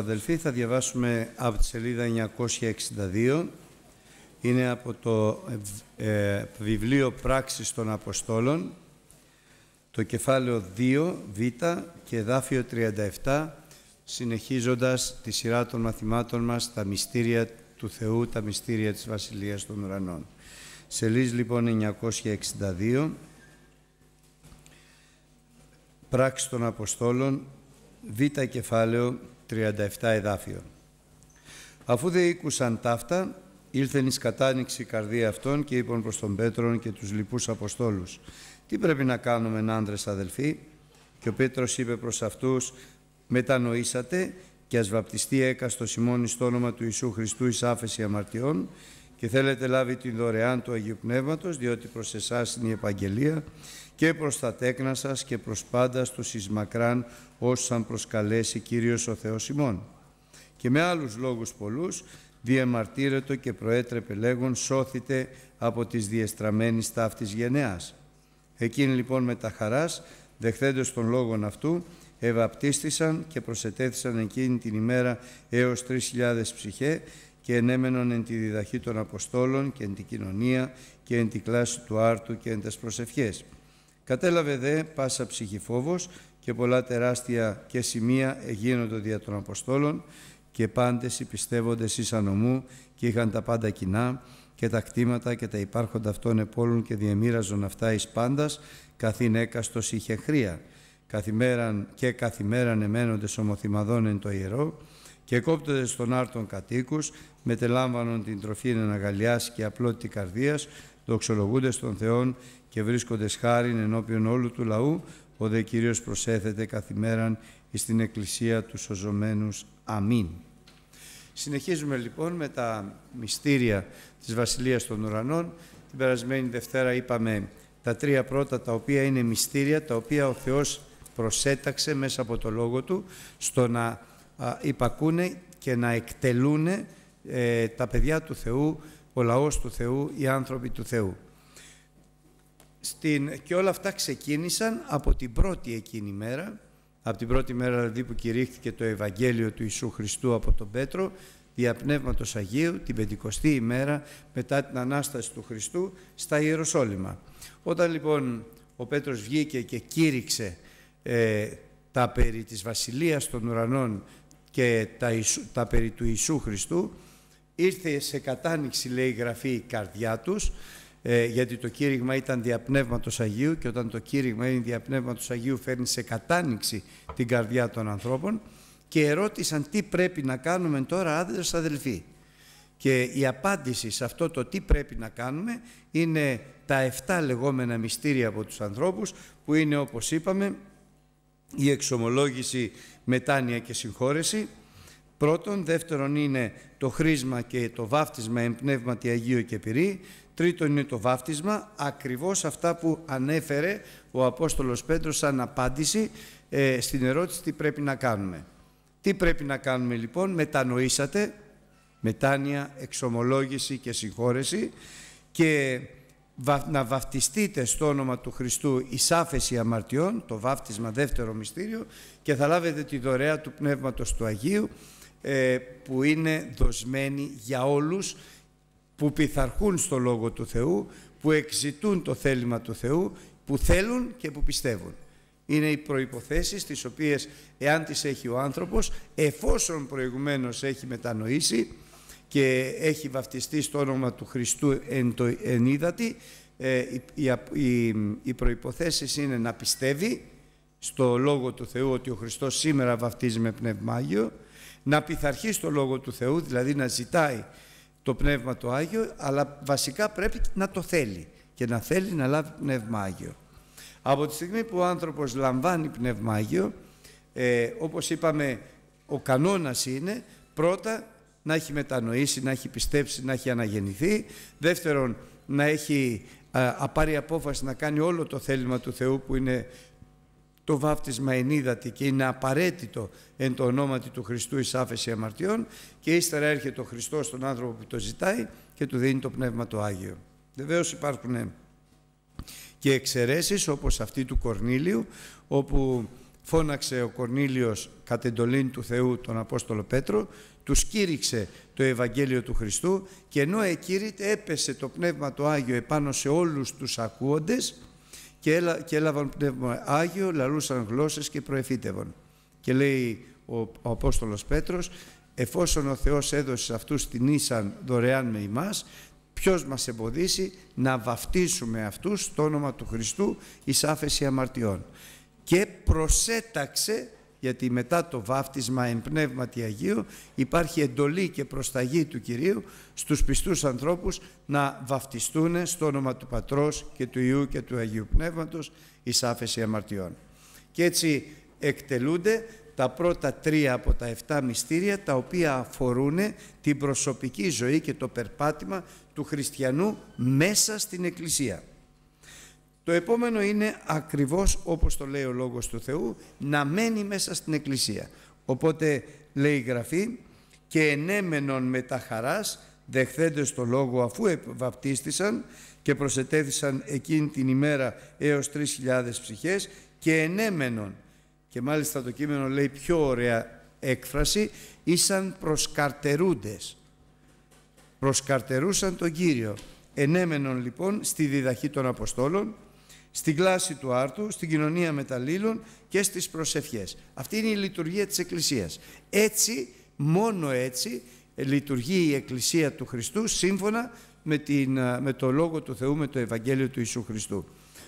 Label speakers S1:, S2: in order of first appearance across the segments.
S1: Αδελφοί, θα διαβάσουμε από τη σελίδα 962. Είναι ε, από το βιβλίο «Πράξεις των Αποστόλων», το κεφάλαιο 2, Β και εδάφιο 37, συνεχίζοντας τη σειρά των μαθημάτων μας «Τα μυστήρια του Θεού, τα μυστήρια της Βασιλείας των Ουρανών». Σελίδα λοιπόν 962, «Πράξεις των Αποστόλων», Β κεφάλαιο 37 εδάφιο. Αφού δε οίκουσαν ταύτα, ήλθεν εις κατάνοιξη καρδία αυτών και είπαν προς τον Πέτρον και τους λοιπούς Αποστόλους «Τι πρέπει να κάνουμε άντρες αδελφοί» και ο Πέτρος είπε προς αυτούς «Μετανοήσατε και ας βαπτιστεί έκαστος ημώνης στο όνομα του Ιησού Χριστού εις άφεση αμαρτιών και θέλετε λάβει την δωρεάν του Αγίου Πνεύματος, διότι προς εσάς είναι η Επαγγελία και προς τα τέκνα σας και προς πάντα στο όσους όσαν προσκαλέσει Κύριος ο Θεός ημών. Και με άλλους λόγους πολλούς διαμαρτύρετο και προέτρεπε λέγον σώθητε από τις διεστραμμένης ταύτης γενεάς. Εκείνοι λοιπόν με τα χαράς, δεχθέντες των λόγων αυτού, ευαπτίστησαν και προσετέθησαν εκείνη την ημέρα έως 3.000 ψυχέ και ενέμενον εν τη διδαχή των Αποστόλων και εν τη κοινωνία και εν τη κλάση του άρτου και εν τες προσευχές. Κατέλαβε δε πάσα ψυχή φόβος και πολλά τεράστια και σημεία εγίνονται δια των Αποστόλων και πάντες οι πιστεύοντες ήσαν ομού και είχαν τα πάντα κοινά και τα κτήματα και τα υπάρχοντα αυτών επόλων και διεμήραζον αυτά εις πάντας καθήν έκαστος είχε χρία. Καθημέραν και καθημέραν εμένοντες ομοθυμαδών εν το ιερό και κόπτοντες στον άρτον κατοίκους, μετελάμβανον την τροφή εναγαλιάς και απλότητη καρδίας, δοξολογούνται στον Θεόν και βρίσκονται χάριν ενώπιον όλου του λαού, ο δε Κυρίος προσέθεται καθημέραν εις την Εκκλησία τους σωζωμένους. Αμήν. Συνεχίζουμε λοιπόν με τα μυστήρια της Βασιλείας των Ουρανών. Την περασμένη Δευτέρα είπαμε τα τρία πρώτα τα οποία είναι μυστήρια, τα οποία ο Θεός προσέταξε μέσα από το Λόγο Του στο να υπακούνε και να εκτελούν ε, τα παιδιά του Θεού, ο λαός του Θεού, οι άνθρωποι του Θεού. Στην, και όλα αυτά ξεκίνησαν από την πρώτη εκείνη μέρα, από την πρώτη μέρα δηλαδή που κηρύχθηκε το Ευαγγέλιο του Ιησού Χριστού από τον Πέτρο, δια Πνεύματος Αγίου, την Πεντηκοστή ημέρα μετά την Ανάσταση του Χριστού στα Ιεροσόλυμα. Όταν λοιπόν ο Πέτρος βγήκε και κήρυξε ε, τα περί της Βασιλείας των Ουρανών και τα, Ιησού, τα περί του Ιησού Χριστού ήρθε σε κατάνοιξη λέει η γραφή η καρδιά τους ε, γιατί το κήρυγμα ήταν διαπνεύματος Αγίου και όταν το κήρυγμα είναι διαπνεύματος Αγίου φέρνει σε κατάνοιξη την καρδιά των ανθρώπων και ερώτησαν τι πρέπει να κάνουμε τώρα άντρες αδελφοί και η απάντηση σε αυτό το τι πρέπει να κάνουμε είναι τα 7 λεγόμενα μυστήρια από τους ανθρώπους που είναι όπως είπαμε η εξομολόγηση, μετάνοια και συγχώρεση. Πρώτον, δεύτερον είναι το χρήσμα και το βάφτισμα εν πνεύματι Αγίου και Πυρή. Τρίτον είναι το βάφτισμα, ακριβώς αυτά που ανέφερε ο Απόστολος Πέτρος σαν απάντηση ε, στην ερώτηση τι πρέπει να κάνουμε. Τι πρέπει να κάνουμε λοιπόν, μετανοήσατε, μετάνοια, εξομολόγηση και συγχώρεση και να βαφτιστείτε στο όνομα του Χριστού η σάφεση αμαρτιών, το βάφτισμα δεύτερο μυστήριο και θα λάβετε τη δωρεά του Πνεύματος του Αγίου ε, που είναι δοσμένη για όλους που πειθαρχούν στο Λόγο του Θεού, που εξητούν το θέλημα του Θεού, που θέλουν και που πιστεύουν. Είναι οι προϋποθέσεις τις οποίες εάν τις έχει ο άνθρωπος, εφόσον προηγουμένως έχει μετανοήσει, και έχει βαφτιστεί στο όνομα του Χριστού εν το ενίδατη, ε, οι, οι, προϋποθέσεις είναι να πιστεύει στο Λόγο του Θεού ότι ο Χριστός σήμερα βαφτίζει με Πνεύμα Άγιο, να πειθαρχεί στο Λόγο του Θεού, δηλαδή να ζητάει το Πνεύμα το Άγιο, αλλά βασικά πρέπει να το θέλει και να θέλει να λάβει Πνεύμα Άγιο. Από τη στιγμή που ο άνθρωπος λαμβάνει Πνεύμα Άγιο, ε, όπως είπαμε ο κανόνας είναι πρώτα να έχει μετανοήσει, να έχει πιστέψει, να έχει αναγεννηθεί. Δεύτερον, να έχει ε, πάρει απόφαση να κάνει όλο το θέλημα του Θεού που είναι το βάπτισμα ενίδατη και είναι απαραίτητο εν το ονόματι του Χριστού ή άφεση αμαρτιών και ύστερα έρχεται ο Χριστός στον άνθρωπο που το ζητάει και του δίνει το Πνεύμα το Άγιο. Βεβαίως υπάρχουν και εξαιρέσεις όπως αυτή του Κορνήλιου όπου φώναξε ο Κορνήλιος κατ' εντολήν του Θεού τον Απόστολο Πέτρο τους κήρυξε το Ευαγγέλιο του Χριστού και ενώ εκεί έπεσε το Πνεύμα το Άγιο επάνω σε όλους τους ακούοντες και, έλαβαν Πνεύμα Άγιο, λαλούσαν γλώσσες και προεφύτευαν. Και λέει ο, ο Απόστολος Πέτρος, εφόσον ο Θεός έδωσε αυτούς την ίσαν δωρεάν με εμάς, ποιος μας εμποδίσει να βαφτίσουμε αυτούς το όνομα του Χριστού εις άφεση αμαρτιών. Και προσέταξε γιατί μετά το βάφτισμα εν πνεύματι Αγίου υπάρχει εντολή και προσταγή του Κυρίου στους πιστούς ανθρώπους να βαφτιστούν στο όνομα του Πατρός και του Ιού και του Αγίου Πνεύματος εις άφεση αμαρτιών. Και έτσι εκτελούνται τα πρώτα τρία από τα εφτά μυστήρια τα οποία αφορούν την προσωπική ζωή και το περπάτημα του χριστιανού μέσα στην Εκκλησία. Το επόμενο είναι ακριβώς όπως το λέει ο Λόγος του Θεού να μένει μέσα στην Εκκλησία. Οπότε λέει η Γραφή και ενέμενον με τα χαράς δεχθέντες το Λόγο αφού βαπτίστησαν και προσετέθησαν εκείνη την ημέρα έως 3.000 ψυχές και ενέμενον και μάλιστα το κείμενο λέει πιο ωραία έκφραση ήσαν προσκαρτερούντες προσκαρτερούσαν τον Κύριο ενέμενον λοιπόν στη διδαχή των Αποστόλων στην κλάση του άρτου, στην κοινωνία μεταλλήλων και στις προσευχές. Αυτή είναι η λειτουργία της Εκκλησίας. Έτσι, μόνο έτσι, λειτουργεί η Εκκλησία του Χριστού σύμφωνα με, την, με το Λόγο του Θεού, με το Ευαγγέλιο του Ιησού Χριστού.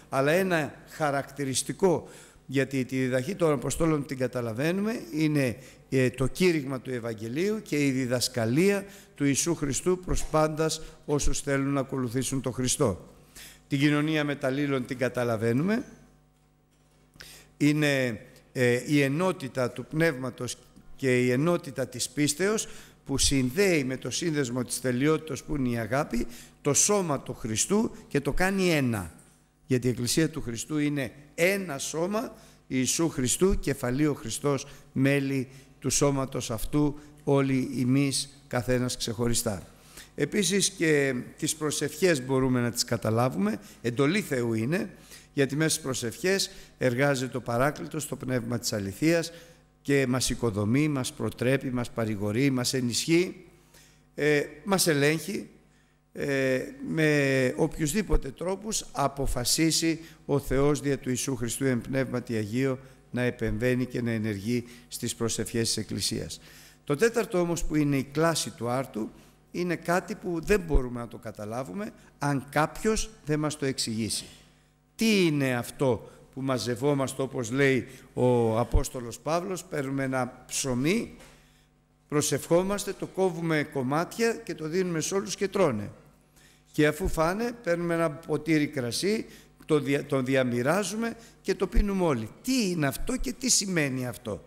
S1: Αλλά ένα χαρακτηριστικό, γιατί τη διδαχή των Αποστόλων την καταλαβαίνουμε, είναι ε, το κήρυγμα του Ευαγγελίου και η διδασκαλία του Ιησού Χριστού προς πάντας όσους θέλουν να ακολουθήσουν τον Χριστό. Την κοινωνία μεταλλήλων την καταλαβαίνουμε. Είναι ε, η ενότητα του πνεύματος και η ενότητα της πίστεως που συνδέει με το σύνδεσμο της τελειότητας που είναι η αγάπη το σώμα του Χριστού και το κάνει ένα. Γιατί η Εκκλησία του Χριστού είναι ένα σώμα Ιησού Χριστού, ο Χριστός, μέλη του σώματος αυτού, όλοι εμείς καθένας ξεχωριστά. Επίσης και τις προσευχές μπορούμε να τις καταλάβουμε, εντολή Θεού είναι, γιατί μέσα στις προσευχές εργάζεται το παράκλητος στο πνεύμα της αληθείας και μας οικοδομεί, μας προτρέπει, μας παρηγορεί, μας ενισχύει, ε, μας ελέγχει ε, με οποιουσδήποτε τρόπους αποφασίσει ο Θεός δια του Ιησού Χριστού εν πνεύματι Αγίο να επεμβαίνει και να ενεργεί στις προσευχές της Εκκλησίας. Το τέταρτο όμως που είναι η κλάση του άρτου είναι κάτι που δεν μπορούμε να το καταλάβουμε αν κάποιος δεν μας το εξηγήσει. Τι είναι αυτό που μαζευόμαστε όπως λέει ο Απόστολος Παύλος, παίρνουμε ένα ψωμί, προσευχόμαστε, το κόβουμε κομμάτια και το δίνουμε σε όλους και τρώνε. Και αφού φάνε παίρνουμε ένα ποτήρι κρασί, το, δια, διαμοιράζουμε και το πίνουμε όλοι. Τι είναι αυτό και τι σημαίνει αυτό.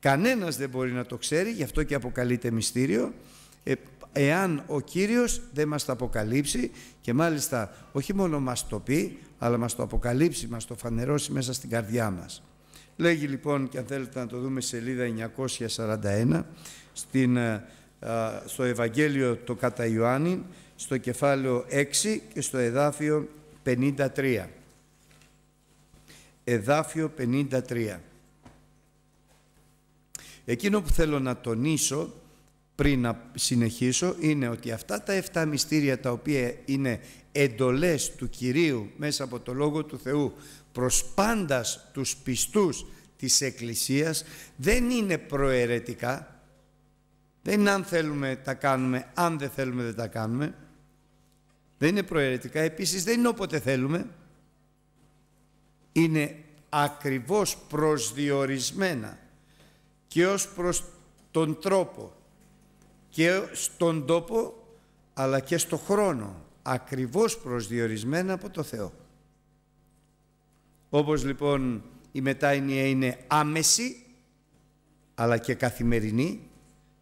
S1: Κανένας δεν μπορεί να το ξέρει, γι' αυτό και αποκαλείται μυστήριο. Ε, εάν ο Κύριος δεν μας το αποκαλύψει και μάλιστα όχι μόνο μας το πει, αλλά μας το αποκαλύψει, μας το φανερώσει μέσα στην καρδιά μας. Λέγει λοιπόν, και αν θέλετε να το δούμε σελίδα 941, στην, ε, στο Ευαγγέλιο το κατά Ιωάννη, στο κεφάλαιο 6 και στο εδάφιο 53. Εδάφιο 53. Εκείνο που θέλω να τονίσω πριν να συνεχίσω είναι ότι αυτά τα 7 μυστήρια τα οποία είναι εντολές του Κυρίου μέσα από το Λόγο του Θεού προς πάντας τους πιστούς της Εκκλησίας δεν είναι προαιρετικά δεν είναι αν θέλουμε τα κάνουμε, αν δεν θέλουμε δεν τα κάνουμε δεν είναι προαιρετικά, επίσης δεν είναι όποτε θέλουμε είναι ακριβώς προσδιορισμένα και ως προς τον τρόπο και στον τόπο αλλά και στο χρόνο ακριβώς προσδιορισμένα από το Θεό. Όπως λοιπόν η μετάνοια είναι άμεση αλλά και καθημερινή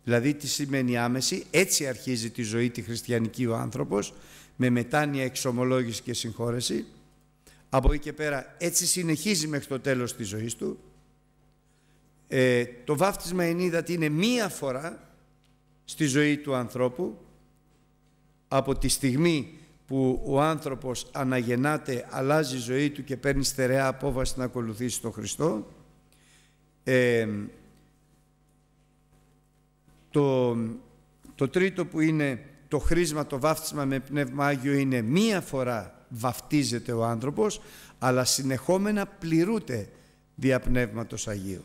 S1: δηλαδή τι σημαίνει άμεση έτσι αρχίζει τη ζωή τη χριστιανική ο άνθρωπος με μετάνοια εξομολόγηση και συγχώρεση από εκεί και πέρα έτσι συνεχίζει μέχρι το τέλος της ζωής του ε, το βάφτισμα ενίδατη είναι μία φορά στη ζωή του ανθρώπου από τη στιγμή που ο άνθρωπος αναγεννάται, αλλάζει η ζωή του και παίρνει στερεά απόβαση να ακολουθήσει τον Χριστό ε, το, το τρίτο που είναι το χρήσμα, το βάφτισμα με Πνεύμα Άγιο είναι μία φορά βαφτίζεται ο άνθρωπος αλλά συνεχόμενα πληρούται δια Πνεύματος Αγίου.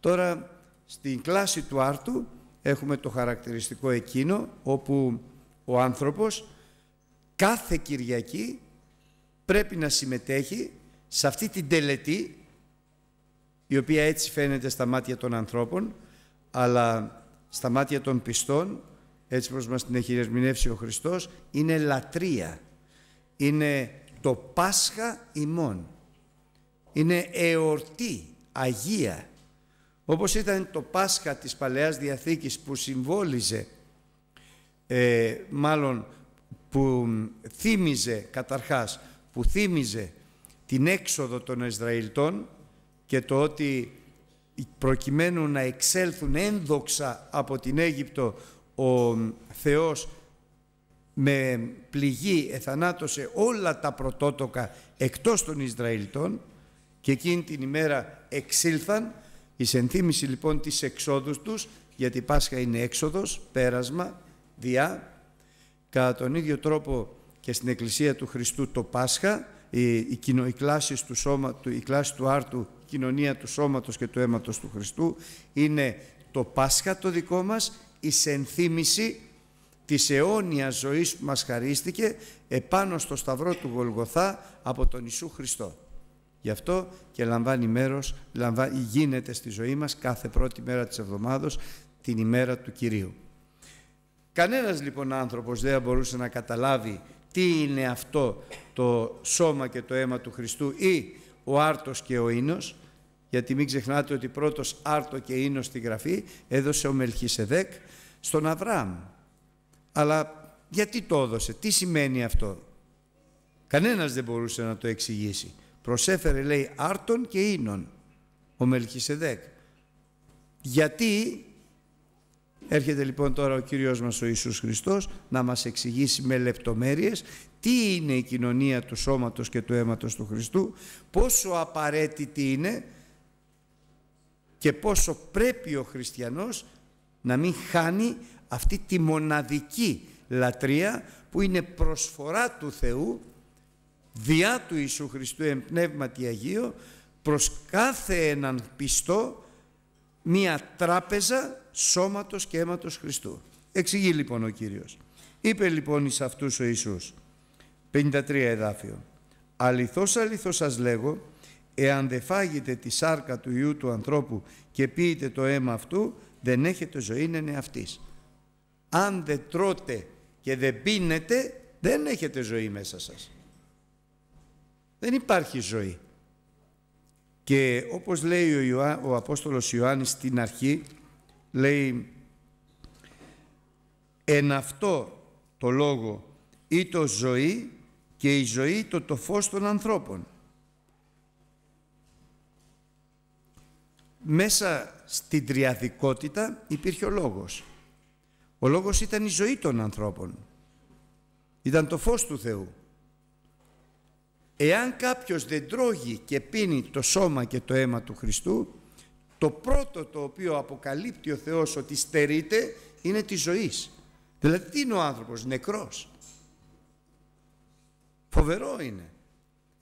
S1: Τώρα στην κλάση του άρτου έχουμε το χαρακτηριστικό εκείνο όπου ο άνθρωπος κάθε Κυριακή πρέπει να συμμετέχει σε αυτή την τελετή η οποία έτσι φαίνεται στα μάτια των ανθρώπων αλλά στα μάτια των πιστών έτσι προς μας την έχει ερμηνεύσει ο Χριστός είναι λατρεία είναι το Πάσχα ημών είναι εορτή, Αγία όπως ήταν το Πάσχα της Παλαιάς Διαθήκης που συμβόλιζε, ε, μάλλον που θύμιζε καταρχάς, που θύμιζε την έξοδο των Ισραηλτών και το ότι προκειμένου να εξέλθουν ένδοξα από την Αίγυπτο ο Θεός με πληγή εθανάτωσε όλα τα πρωτότοκα εκτός των Ισραηλτών και εκείνη την ημέρα εξήλθαν η ενθύμηση λοιπόν της εξόδους τους, γιατί η Πάσχα είναι έξοδος, πέρασμα, διά, κατά τον ίδιο τρόπο και στην Εκκλησία του Χριστού το Πάσχα, η, η, η, κλάση του σώμα, η του άρτου, κοινωνία του σώματος και του αίματος του Χριστού, είναι το Πάσχα το δικό μας, η ενθύμηση της αιώνιας ζωής που μας χαρίστηκε επάνω στο σταυρό του Γολγοθά από τον Ιησού Χριστό. Γι' αυτό και λαμβάνει μέρος, λαμβάνει, γίνεται στη ζωή μας κάθε πρώτη μέρα της εβδομάδος την ημέρα του Κυρίου. Κανένας λοιπόν άνθρωπος δεν μπορούσε να καταλάβει τι είναι αυτό το σώμα και το αίμα του Χριστού ή ο άρτος και ο ίνος, γιατί μην ξεχνάτε ότι πρώτος άρτο και ίνος στη Γραφή έδωσε ο Μελχισεδέκ στον Αβραάμ. Αλλά γιατί το έδωσε, τι σημαίνει αυτό. Κανένας δεν μπορούσε να το εξηγήσει προσέφερε λέει άρτων και ίνων ο Μελχισεδέκ. Γιατί έρχεται λοιπόν τώρα ο Κύριος μας ο Ιησούς Χριστός να μας εξηγήσει με λεπτομέρειες τι είναι η κοινωνία του σώματος και του αίματος του Χριστού, πόσο απαραίτητη είναι και πόσο πρέπει ο χριστιανός να μην χάνει αυτή τη μοναδική λατρεία που είναι προσφορά του Θεού διά του Ιησού Χριστού εμπνεύματι Αγίο προς κάθε έναν πιστό μία τράπεζα σώματος και αίματος Χριστού. Εξηγεί λοιπόν ο Κύριος. Είπε λοιπόν εις αυτούς ο Ιησούς, 53 εδάφιο, «Αληθώς, αληθώς σας λέγω, εάν δεν φάγετε τη σάρκα του Ιού του ανθρώπου και πείτε το αίμα αυτού, δεν έχετε ζωή είναι αυτής. Αν δεν τρώτε και δεν πίνετε, δεν έχετε ζωή μέσα σας δεν υπάρχει ζωή. Και όπως λέει ο, Ιωά, ο Απόστολος Ιωάννης στην αρχή, λέει «Εν αυτό το λόγο ή το ζωή και η ζωή το το φως των ανθρώπων». Μέσα στην τριαδικότητα υπήρχε ο λόγος. Ο λόγος ήταν η ζωή των ανθρώπων. Ήταν το φως του Θεού. Εάν κάποιος δεν τρώγει και πίνει το σώμα και το αίμα του Χριστού, το πρώτο το οποίο αποκαλύπτει ο Θεός ότι στερείται είναι της ζωής. Δηλαδή τι είναι ο άνθρωπος, νεκρός. Φοβερό είναι.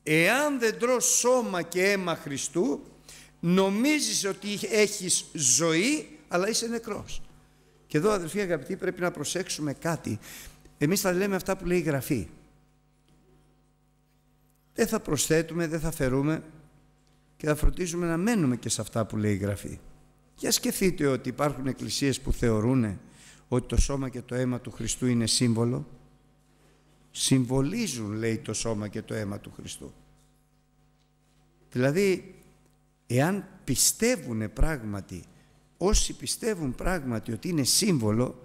S1: Εάν δεν τρως σώμα και αίμα Χριστού, νομίζεις ότι έχεις ζωή, αλλά είσαι νεκρός. Και εδώ αδελφοί αγαπητοί πρέπει να προσέξουμε κάτι. Εμείς θα λέμε αυτά που λέει η Γραφή. Δεν θα προσθέτουμε, δεν θα φερούμε και θα φροντίζουμε να μένουμε και σε αυτά που λέει η Γραφή. Για σκεφτείτε ότι υπάρχουν εκκλησίες που θεωρούν ότι το σώμα και το αίμα του Χριστού είναι σύμβολο. Συμβολίζουν, λέει, το σώμα και το αίμα του Χριστού. Δηλαδή, εάν πιστεύουν πράγματι, όσοι πιστεύουν πράγματι ότι είναι σύμβολο,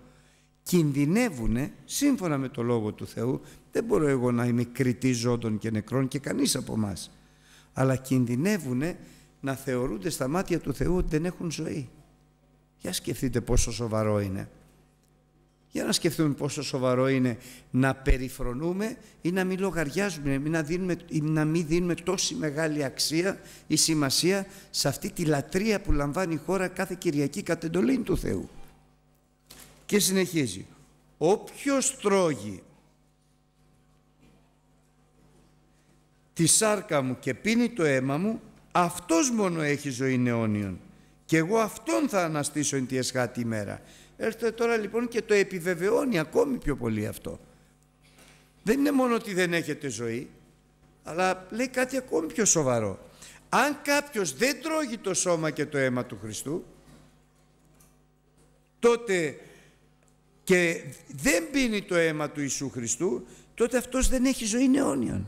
S1: κινδυνεύουν, σύμφωνα με το Λόγο του Θεού, δεν μπορώ εγώ να είμαι κριτής ζώντων και νεκρών και κανείς από εμάς. Αλλά κινδυνεύουν να θεωρούνται στα μάτια του Θεού ότι δεν έχουν ζωή. Για σκεφτείτε πόσο σοβαρό είναι. Για να σκεφτούμε πόσο σοβαρό είναι να περιφρονούμε ή να μην λογαριάζουμε, να, δίνουμε, ή να μην δίνουμε τόση μεγάλη αξία ή σημασία σε αυτή τη λατρεία που λαμβάνει η χώρα κάθε Κυριακή κατ' του Θεού. Και συνεχίζει. Όποιος τρώγει τη σάρκα μου και πίνει το αίμα μου, αυτός μόνο έχει ζωή αιώνιον. Και εγώ αυτόν θα αναστήσω εν τη εσχάτη ημέρα. Έρχεται τώρα λοιπόν και το επιβεβαιώνει ακόμη πιο πολύ αυτό. Δεν είναι μόνο ότι δεν έχετε ζωή, αλλά λέει κάτι ακόμη πιο σοβαρό. Αν κάποιος δεν τρώγει το σώμα και το αίμα του Χριστού, τότε και δεν πίνει το αίμα του Ιησού Χριστού, τότε αυτός δεν έχει ζωή αιώνιον.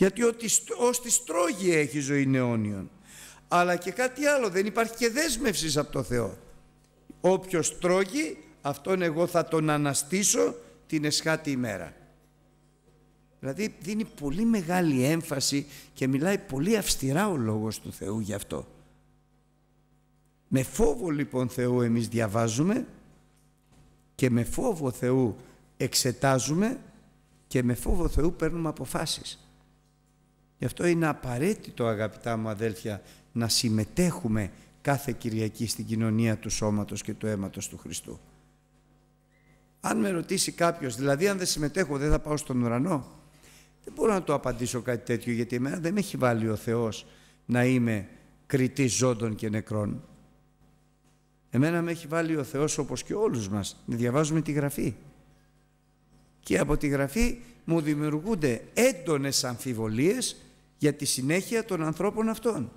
S1: Γιατί ότι ως τη στρώγη έχει ζωή νεώνιων. Αλλά και κάτι άλλο, δεν υπάρχει και δέσμευσης από το Θεό. Όποιος τρώγει, αυτόν εγώ θα τον αναστήσω την εσχάτη ημέρα. Δηλαδή δίνει πολύ μεγάλη έμφαση και μιλάει πολύ αυστηρά ο λόγος του Θεού γι' αυτό. Με φόβο λοιπόν Θεού εμείς διαβάζουμε και με φόβο Θεού εξετάζουμε και με φόβο Θεού παίρνουμε αποφάσεις. Γι' αυτό είναι απαραίτητο αγαπητά μου αδέλφια να συμμετέχουμε κάθε Κυριακή στην κοινωνία του σώματος και του αίματος του Χριστού. Αν με ρωτήσει κάποιος, δηλαδή αν δεν συμμετέχω δεν θα πάω στον ουρανό, δεν μπορώ να το απαντήσω κάτι τέτοιο γιατί εμένα δεν με έχει βάλει ο Θεός να είμαι κριτής ζώντων και νεκρών. Εμένα με έχει βάλει ο Θεός όπως και όλους μας να διαβάζουμε τη Γραφή. Και από τη Γραφή μου δημιουργούνται έντονες αμφιβολίες για τη συνέχεια των ανθρώπων αυτών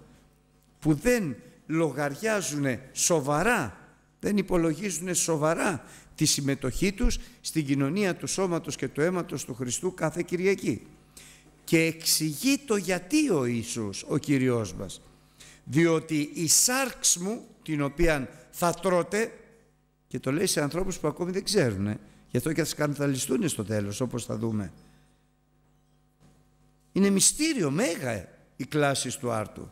S1: που δεν λογαριάζουν σοβαρά, δεν υπολογίζουν σοβαρά τη συμμετοχή τους στην κοινωνία του σώματος και του αίματος του Χριστού κάθε Κυριακή. Και εξηγεί το γιατί ο Ιησούς, ο Κυριός μας. Διότι η σάρξ μου, την οποία θα τρώτε, και το λέει σε ανθρώπους που ακόμη δεν ξέρουν, γι' αυτό και θα σκανδαλιστούν στο τέλος, όπως θα δούμε, είναι μυστήριο μέγα η κλάση του άρτου.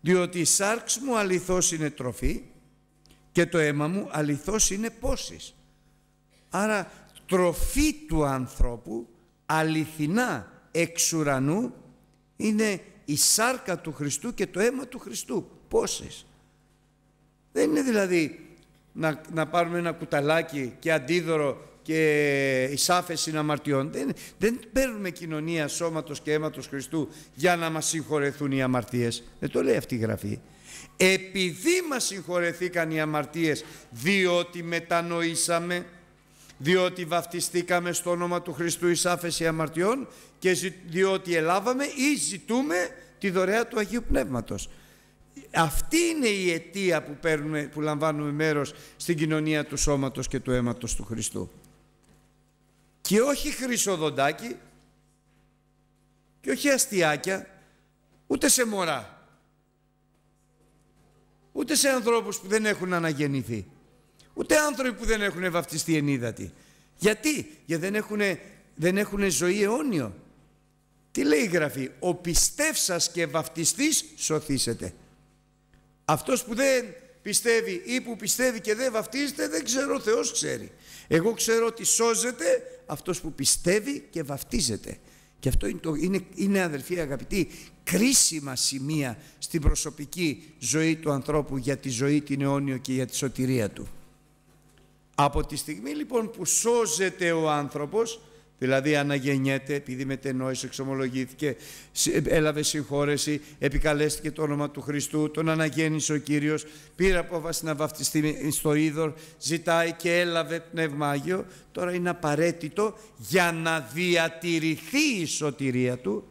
S1: Διότι η σάρξ μου αληθώς είναι τροφή και το αίμα μου αληθώς είναι πόσης. Άρα τροφή του ανθρώπου αληθινά εξ ουρανού είναι η σάρκα του Χριστού και το αίμα του Χριστού. Πόσες. Δεν είναι δηλαδή να, να πάρουμε ένα κουταλάκι και αντίδωρο και εισάφεση αμαρτιών. Δεν, δεν παίρνουμε κοινωνία σώματος και αίματος Χριστού για να μας συγχωρεθούν οι αμαρτίες. Δεν το λέει αυτή η Γραφή. Επειδή μας συγχωρεθήκαν οι αμαρτίες, διότι μετανοήσαμε, διότι βαφτιστήκαμε στο όνομα του Χριστού εισάφεση αμαρτιών και διότι ελάβαμε ή ζητούμε τη δωρεά του Αγίου Πνεύματος. Αυτή είναι η αιτία που, παίρνουμε, που λαμβάνουμε μέρος στην κοινωνία του σώματος και του αίματος του Χριστού και όχι χρυσοδοντάκι και όχι αστιάκια ούτε σε μωρά ούτε σε ανθρώπους που δεν έχουν αναγεννηθεί ούτε άνθρωποι που δεν έχουν βαφτιστεί ενίδατοι γιατί, γιατί δεν έχουν, δεν έχουν ζωή αιώνιο τι λέει η Γραφή ο πιστεύσας και βαφτιστής σωθήσετε αυτός που δεν πιστεύει ή που πιστεύει και δεν βαφτίζεται δεν ξέρω ο Θεός ξέρει εγώ ξέρω ότι σώζεται αυτός που πιστεύει και βαφτίζεται. Και αυτό είναι, το, είναι, αγαπητοί κρίσιμα σημεία στην προσωπική ζωή του ανθρώπου για τη ζωή την αιώνιο και για τη σωτηρία του. Από τη στιγμή λοιπόν που σώζεται ο άνθρωπος Δηλαδή αναγεννιέται επειδή μετενόησε, εξομολογήθηκε, ε, έλαβε συγχώρεση, επικαλέστηκε το όνομα του Χριστού, τον αναγέννησε ο Κύριος, πήρε απόφαση να βαφτιστεί στο είδωρ, ζητάει και έλαβε πνεύμα Άγιο. Τώρα είναι απαραίτητο για να διατηρηθεί η σωτηρία του,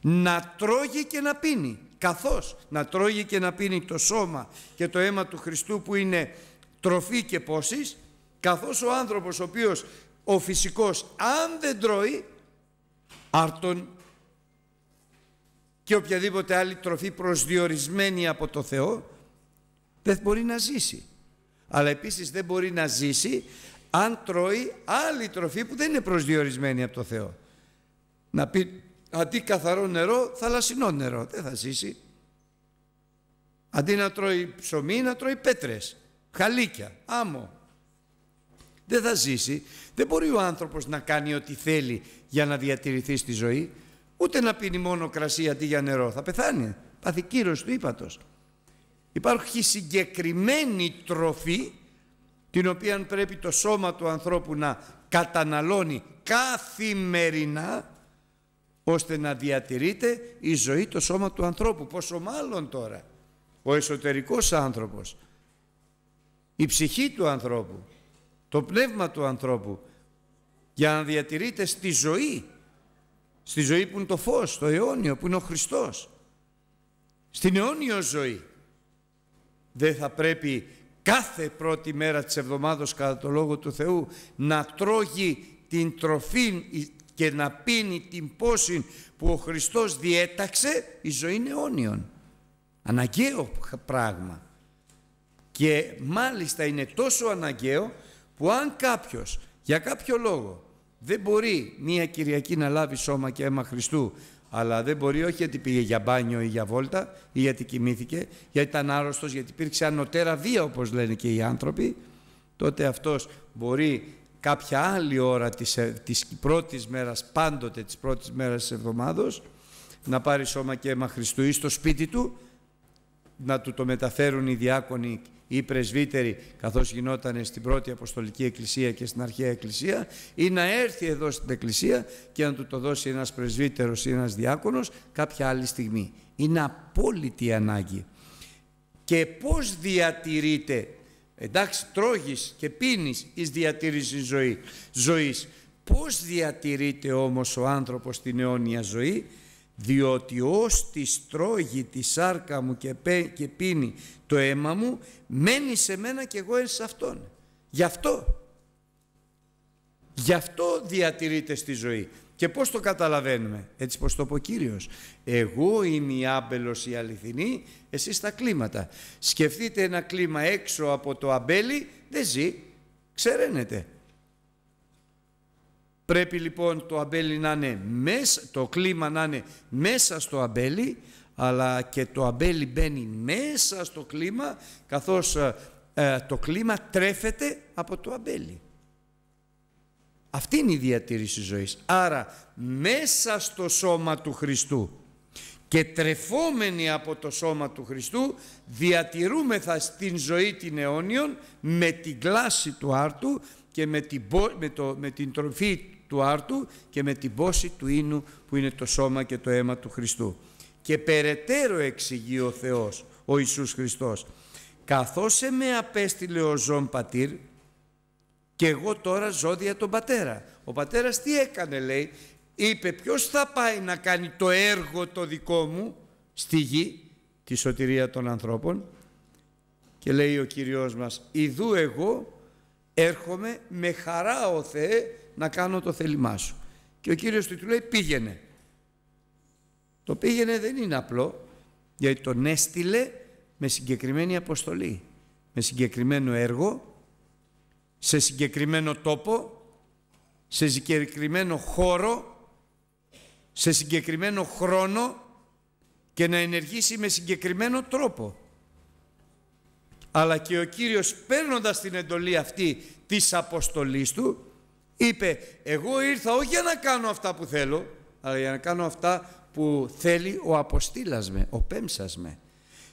S1: να τρώγει και να πίνει. Καθώς να τρώγει και να πίνει το σώμα και το αίμα του Χριστού που είναι τροφή και πόσης, καθώς ο άνθρωπος ο οποίος ο φυσικός αν δεν τρώει άρτον και οποιαδήποτε άλλη τροφή προσδιορισμένη από το Θεό δεν μπορεί να ζήσει. Αλλά επίσης δεν μπορεί να ζήσει αν τρώει άλλη τροφή που δεν είναι προσδιορισμένη από το Θεό. Να πει αντί καθαρό νερό θαλασσινό νερό, δεν θα ζήσει. Αντί να τρώει ψωμί να τρώει πέτρες, χαλίκια, άμμο, δεν θα ζήσει. Δεν μπορεί ο άνθρωπος να κάνει ό,τι θέλει για να διατηρηθεί στη ζωή, ούτε να πίνει μόνο κρασί αντί για νερό. Θα πεθάνει. Πάθει κύρος του ύπατος. Υπάρχει συγκεκριμένη τροφή την οποία πρέπει το σώμα του ανθρώπου να καταναλώνει καθημερινά ώστε να διατηρείται η ζωή το σώμα του ανθρώπου. Πόσο μάλλον τώρα ο εσωτερικός άνθρωπος, η ψυχή του ανθρώπου το πνεύμα του ανθρώπου για να διατηρείται στη ζωή, στη ζωή που είναι το φως, το αιώνιο, που είναι ο Χριστός, στην αιώνιο ζωή. Δεν θα πρέπει κάθε πρώτη μέρα της εβδομάδος κατά το Λόγο του Θεού να τρώγει την τροφή και να πίνει την πόση που ο Χριστός διέταξε η ζωή είναι αιώνιον. Αναγκαίο πράγμα. Και μάλιστα είναι τόσο αναγκαίο που αν κάποιος για κάποιο λόγο δεν μπορεί μία Κυριακή να λάβει σώμα και αίμα Χριστού αλλά δεν μπορεί όχι γιατί πήγε για μπάνιο ή για βόλτα ή γιατί κοιμήθηκε, γιατί ήταν άρρωστος, γιατί υπήρξε ανωτέρα βία όπως λένε και οι άνθρωποι, τότε αυτός μπορεί κάποια άλλη ώρα της, ε, της πρώτης μέρας, πάντοτε της πρώτης μέρας της εβδομάδος, να πάρει σώμα και αίμα Χριστού ή στο σπίτι του, να του το μεταφέρουν οι διάκονοι ή πρεσβύτεροι καθώς γινόταν στην πρώτη Αποστολική Εκκλησία και στην Αρχαία Εκκλησία ή να έρθει εδώ στην Εκκλησία και να του το δώσει ένας πρεσβύτερος ή ένας διάκονος κάποια άλλη στιγμή. Είναι απόλυτη ανάγκη. Και πώς διατηρείται, εντάξει τρώγεις και πίνεις εις διατήρηση ζωή, ζωής, πώς διατηρείται όμως ο άνθρωπος την αιώνια ζωή, διότι ως τη στρώγει τη σάρκα μου και, πίνει το αίμα μου, μένει σε μένα και εγώ σε αυτόν. Γι' αυτό. Γι' αυτό διατηρείται στη ζωή. Και πώς το καταλαβαίνουμε, έτσι πως το πω κύριος. Εγώ είμαι η άμπελος η αληθινή, εσείς τα κλίματα. Σκεφτείτε ένα κλίμα έξω από το αμπέλι, δεν ζει, ξεραίνεται. Πρέπει λοιπόν το αμπέλι να είναι μέσα, το κλίμα να είναι μέσα στο αμπέλι, αλλά και το αμπέλι μπαίνει μέσα στο κλίμα, καθώς ε, ε, το κλίμα τρέφεται από το αμπέλι. Αυτή είναι η διατήρηση ζωής. Άρα μέσα στο σώμα του Χριστού και τρεφόμενοι από το σώμα του Χριστού διατηρούμεθα στην ζωή την αιώνιον με την κλάση του άρτου και με την, με το, με την τροφή του άρτου και με την πόση του ίνου που είναι το σώμα και το αίμα του Χριστού. Και περαιτέρω εξηγεί ο Θεός, ο Ιησούς Χριστός, καθώς με απέστειλε ο Ζων Πατήρ και εγώ τώρα ζω τον Πατέρα. Ο Πατέρας τι έκανε λέει, είπε ποιος θα πάει να κάνει το έργο το δικό μου στη γη, τη σωτηρία των ανθρώπων και λέει ο Κυριός μας «Ιδού εγώ έρχομαι με χαρά ο Θεέ να κάνω το θέλημά σου. Και ο Κύριος του λέει πήγαινε. Το πήγαινε δεν είναι απλό, γιατί τον έστειλε με συγκεκριμένη αποστολή, με συγκεκριμένο έργο, σε συγκεκριμένο τόπο, σε συγκεκριμένο χώρο, σε συγκεκριμένο χρόνο και να ενεργήσει με συγκεκριμένο τρόπο. Αλλά και ο Κύριος παίρνοντας την εντολή αυτή της αποστολής του είπε «Εγώ ήρθα όχι για να κάνω αυτά που θέλω, αλλά για να κάνω αυτά που θέλει ο αποστήλας με, ο πέμψας με».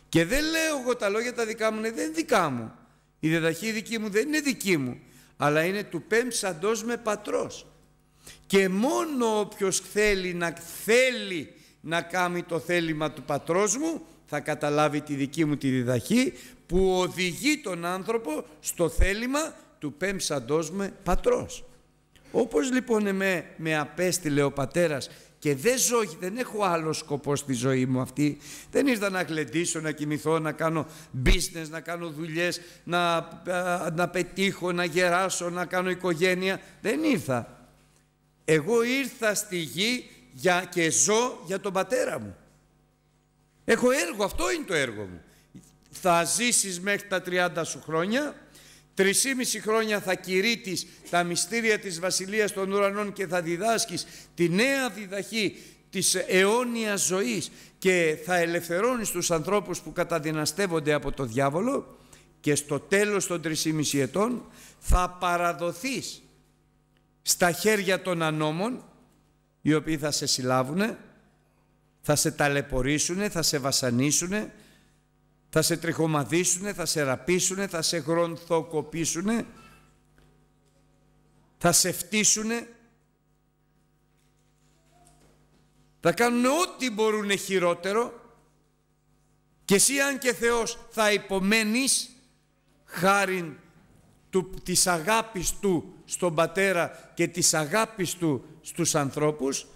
S1: Και δεν λέω εγώ τα λόγια τα δικά μου, ναι, δεν είναι δικά μου. Η διδαχή δική μου δεν είναι δική μου, αλλά είναι του πέμψαντός με πατρός. Και μόνο όποιος θέλει να θέλει να κάνει το θέλημα του πατρός μου, θα καταλάβει τη δική μου τη διδαχή που οδηγεί τον άνθρωπο στο θέλημα του πέμψαντός με πατρός. Όπως λοιπόν εμέ με απέστειλε ο πατέρας και δεν ζω, δεν έχω άλλο σκοπό στη ζωή μου αυτή. Δεν ήρθα να γλεντήσω, να κοιμηθώ, να κάνω business, να κάνω δουλειές, να, πετύχω, να γεράσω, να κάνω οικογένεια. Δεν ήρθα. Εγώ ήρθα στη γη για, και ζω για τον πατέρα μου. Έχω έργο, αυτό είναι το έργο μου. Θα ζήσεις μέχρι τα 30 σου χρόνια Τ3,5 χρόνια θα κηρύττεις τα μυστήρια της Βασιλείας των Ουρανών και θα διδάσκεις τη νέα διδαχή της αιώνιας ζωής και θα ελευθερώνεις τους ανθρώπους που καταδυναστεύονται από το διάβολο και στο τέλος των 3,5 ετών θα παραδοθείς στα χέρια των ανώμων οι οποίοι θα σε συλλάβουν, θα σε ταλαιπωρήσουν, θα σε βασανίσουν, θα σε τριχωμαδίσουν, θα σε ραπίσουνε, θα σε γρονθοκοπήσουνε, θα σε φτύσουνε, θα κάνουν ό,τι μπορούν χειρότερο και εσύ αν και Θεός θα υπομένεις χάριν του, της αγάπης Του στον Πατέρα και της αγάπης Του στους ανθρώπους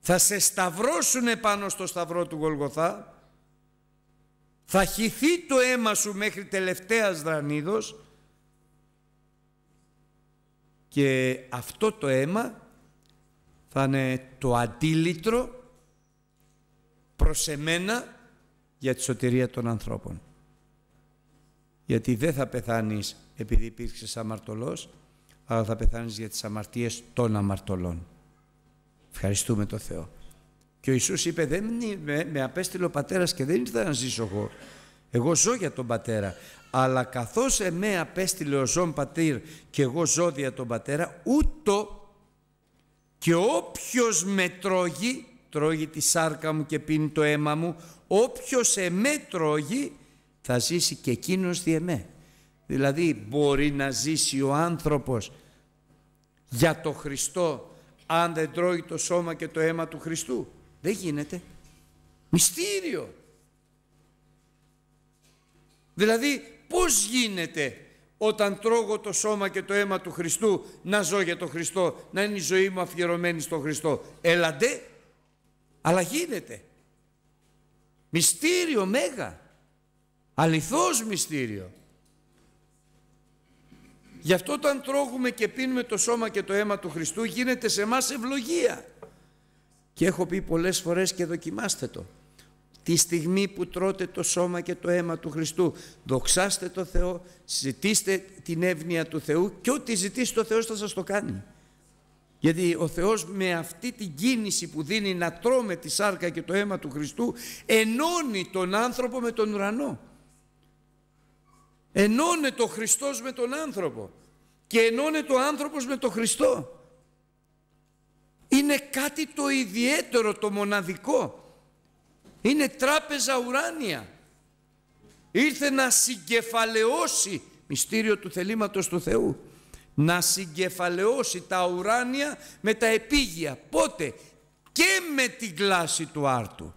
S1: θα σε σταυρώσουν πάνω στο σταυρό του Γολγοθά θα χυθεί το αίμα σου μέχρι τελευταίας δρανίδος και αυτό το αίμα θα είναι το αντίλητρο προς εμένα για τη σωτηρία των ανθρώπων. Γιατί δεν θα πεθάνεις επειδή υπήρξες αμαρτωλός, αλλά θα πεθάνεις για τις αμαρτίες των αμαρτωλών. Ευχαριστούμε το Θεό. Και ο Ιησούς είπε δεν με, με απέστειλε ο πατέρας και δεν ήρθα να ζήσω εγώ. Εγώ ζω για τον πατέρα. Αλλά καθώς εμέ απέστειλε ο ζών πατήρ και εγώ ζω για τον πατέρα ούτω και όποιος με τρώγει τρώγει τη σάρκα μου και πίνει το αίμα μου όποιος εμέ τρώγει θα ζήσει και εκείνος δι' εμέ. Δηλαδή μπορεί να ζήσει ο άνθρωπος για το Χριστό αν δεν τρώει το σώμα και το αίμα του Χριστού. Δεν γίνεται. Μυστήριο. Δηλαδή πώς γίνεται όταν τρώγω το σώμα και το αίμα του Χριστού να ζω για τον Χριστό, να είναι η ζωή μου αφιερωμένη στον Χριστό. Έλαντε, αλλά γίνεται. Μυστήριο μέγα. Αληθώς μυστήριο. Γι' αυτό όταν τρώγουμε και πίνουμε το σώμα και το αίμα του Χριστού γίνεται σε μας ευλογία. Και έχω πει πολλές φορές και δοκιμάστε το. Τη στιγμή που τρώτε το σώμα και το αίμα του Χριστού, δοξάστε το Θεό, ζητήστε την εύνοια του Θεού και ό,τι ζητήσει το Θεός θα σας το κάνει. Γιατί ο Θεός με αυτή την κίνηση που δίνει να τρώμε τη σάρκα και το αίμα του Χριστού ενώνει τον άνθρωπο με τον ουρανό. Ενώνει το Χριστός με τον άνθρωπο και ενώνει το άνθρωπος με τον Χριστό. Είναι κάτι το ιδιαίτερο, το μοναδικό. Είναι τράπεζα ουράνια. Ήρθε να συγκεφαλαιώσει, μυστήριο του θελήματος του Θεού, να συγκεφαλαιώσει τα ουράνια με τα επίγεια. Πότε και με την κλάση του άρτου.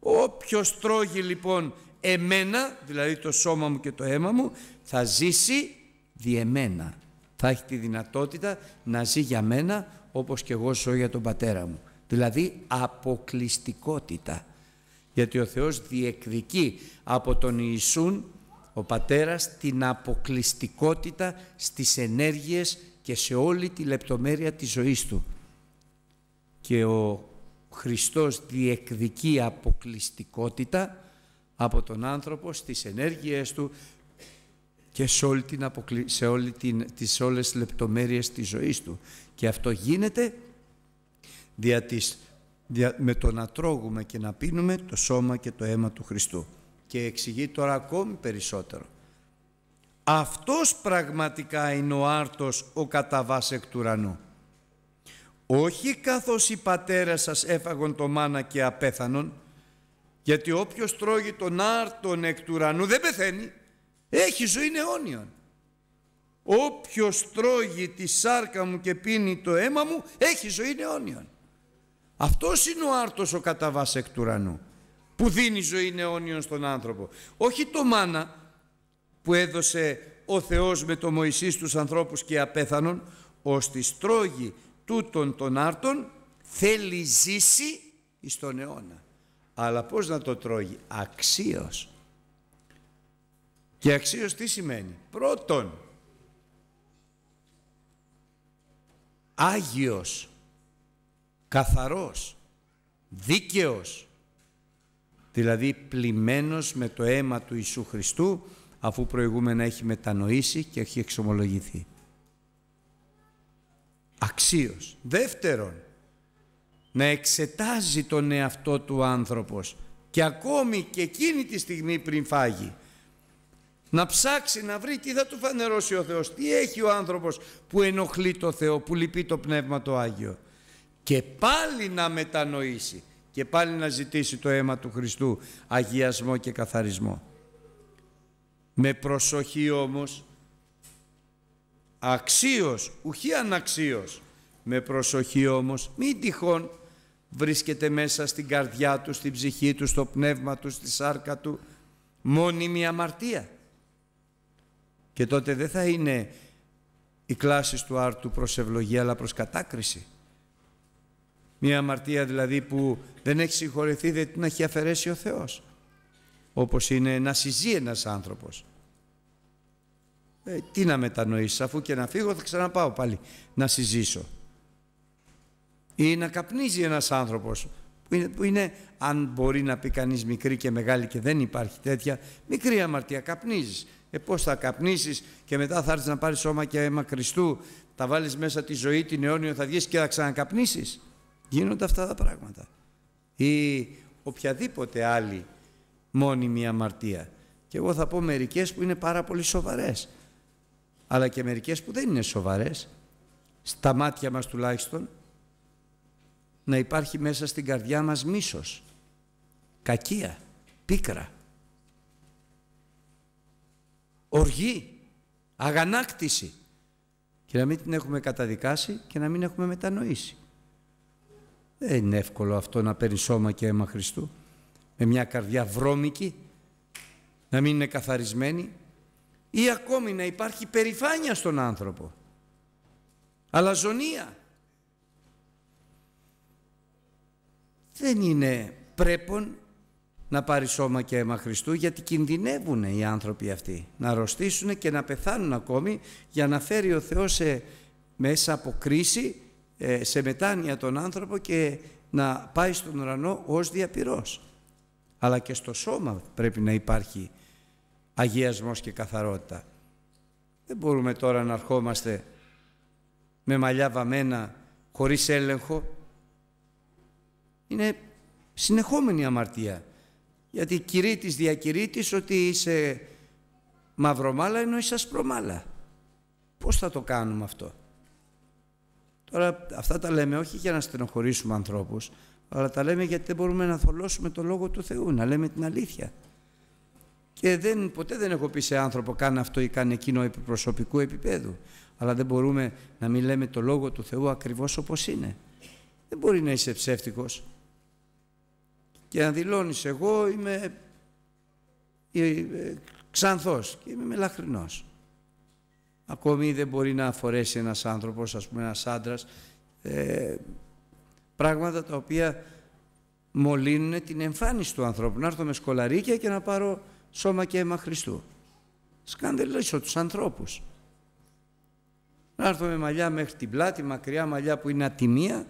S1: Όποιος τρώγει λοιπόν εμένα, δηλαδή το σώμα μου και το αίμα μου, θα ζήσει διεμένα. Θα έχει τη δυνατότητα να ζει για μένα όπως και εγώ ζω για τον πατέρα μου. Δηλαδή αποκλειστικότητα. Γιατί ο Θεός διεκδικεί από τον Ιησούν ο πατέρας την αποκλειστικότητα στις ενέργειες και σε όλη τη λεπτομέρεια της ζωής του. Και ο Χριστός διεκδικεί αποκλειστικότητα από τον άνθρωπο στις ενέργειές του και σε, όλη την αποκλει... σε, όλη την... τις όλες λεπτομέρειες της ζωής του. Και αυτό γίνεται δια με το να τρώγουμε και να πίνουμε το σώμα και το αίμα του Χριστού. Και εξηγεί τώρα ακόμη περισσότερο. Αυτός πραγματικά είναι ο άρτος ο καταβάς εκ του ουρανού. Όχι καθώς οι πατέρες σας έφαγον το μάνα και απέθανον, γιατί όποιος τρώγει τον άρτον εκ του ουρανού δεν πεθαίνει, έχει ζωή αιώνιον όποιος τρώγει τη σάρκα μου και πίνει το αίμα μου έχει ζωή αιώνιον. Αυτός είναι ο άρτος ο καταβάς εκ του ουρανού που δίνει ζωή αιώνιον στον άνθρωπο. Όχι το μάνα που έδωσε ο Θεός με το Μωυσής στους ανθρώπους και απέθανον ως τη στρώγη τούτων των άρτων θέλει ζήσει εις τον αιώνα. Αλλά πώς να το τρώγει αξίως. Και αξίως τι σημαίνει. Πρώτον Άγιος, καθαρός, δίκαιος, δηλαδή πλημμένος με το αίμα του Ιησού Χριστού, αφού προηγούμενα έχει μετανοήσει και έχει εξομολογηθεί. Αξίος. Δεύτερον, να εξετάζει τον εαυτό του άνθρωπος και ακόμη και εκείνη τη στιγμή πριν φάγει να ψάξει να βρει τι θα του φανερώσει ο Θεός. Τι έχει ο άνθρωπος που ενοχλεί το Θεό, που λυπεί το Πνεύμα το Άγιο. Και πάλι να μετανοήσει και πάλι να ζητήσει το αίμα του Χριστού αγιασμό και καθαρισμό. Με προσοχή όμως, αξίως, ουχή αναξίως, με προσοχή όμως, μην τυχόν βρίσκεται μέσα στην καρδιά του, στην ψυχή του, στο πνεύμα του, στη σάρκα του, μόνιμη αμαρτία. Και τότε δεν θα είναι οι κλάσεις του άρτου προς ευλογία αλλά προς κατάκριση. Μία αμαρτία δηλαδή που δεν έχει συγχωρεθεί δεν την έχει αφαιρέσει ο Θεός. Όπως είναι να συζεί ένας άνθρωπος. Ε, τι να μετανοήσεις αφού και να φύγω θα ξαναπάω πάλι να συζήσω. Ή να καπνίζει ένας άνθρωπος που είναι, που είναι αν μπορεί να πει κανείς μικρή και μεγάλη και δεν υπάρχει τέτοια μικρή αμαρτία καπνίζεις ε, πώς θα καπνίσεις και μετά θα έρθεις να πάρεις σώμα και αίμα Χριστού, θα βάλεις μέσα τη ζωή, την αιώνιο, θα βγεις και θα ξανακαπνίσεις. Γίνονται αυτά τα πράγματα. Ή οποιαδήποτε άλλη μόνιμη αμαρτία. Και εγώ θα πω μερικές που είναι πάρα πολύ σοβαρές. Αλλά και μερικές που δεν είναι σοβαρές. Στα μάτια μας τουλάχιστον να υπάρχει μέσα στην καρδιά μας μίσος, κακία, πίκρα οργή, αγανάκτηση και να μην την έχουμε καταδικάσει και να μην έχουμε μετανοήσει. Δεν είναι εύκολο αυτό να παίρνει σώμα και αίμα Χριστού με μια καρδιά βρώμικη, να μην είναι καθαρισμένη ή ακόμη να υπάρχει περηφάνεια στον άνθρωπο, αλαζονία. Δεν είναι πρέπον να πάρει σώμα και αίμα Χριστού γιατί κινδυνεύουν οι άνθρωποι αυτοί να αρρωστήσουν και να πεθάνουν ακόμη για να φέρει ο Θεός σε, μέσα από κρίση ε, σε μετάνοια τον άνθρωπο και να πάει στον ουρανό ως διαπυρός. Αλλά και στο σώμα πρέπει να υπάρχει αγιασμός και καθαρότητα. Δεν μπορούμε τώρα να αρχόμαστε με μαλλιά βαμμένα χωρίς έλεγχο. Είναι συνεχόμενη αμαρτία γιατί κηρύττεις διακηρύττεις ότι είσαι μαυρομάλα ενώ είσαι ασπρομάλα. Πώς θα το κάνουμε αυτό. Τώρα αυτά τα λέμε όχι για να στενοχωρήσουμε ανθρώπους, αλλά τα λέμε γιατί δεν μπορούμε να θολώσουμε το Λόγο του Θεού, να λέμε την αλήθεια. Και δεν, ποτέ δεν έχω πει σε άνθρωπο κάνει αυτό ή κάνει εκείνο επί προσωπικού επίπεδου. Αλλά δεν μπορούμε να μην λέμε το Λόγο του Θεού ακριβώς όπως είναι. Δεν μπορεί να είσαι ψεύτικος και να δηλώνεις εγώ είμαι ε, ε, ξανθός και είμαι μελαχρινός. Ακόμη δεν μπορεί να αφορέσει ένας άνθρωπος, ας πούμε ένας άντρας, ε, πράγματα τα οποία μολύνουν την εμφάνιση του ανθρώπου. Να έρθω με σκολαρίκια και να πάρω σώμα και αίμα Χριστού. Σκανδελίσω τους ανθρώπους. Να έρθω με μαλλιά μέχρι την πλάτη, μακριά μαλλιά που είναι ατιμία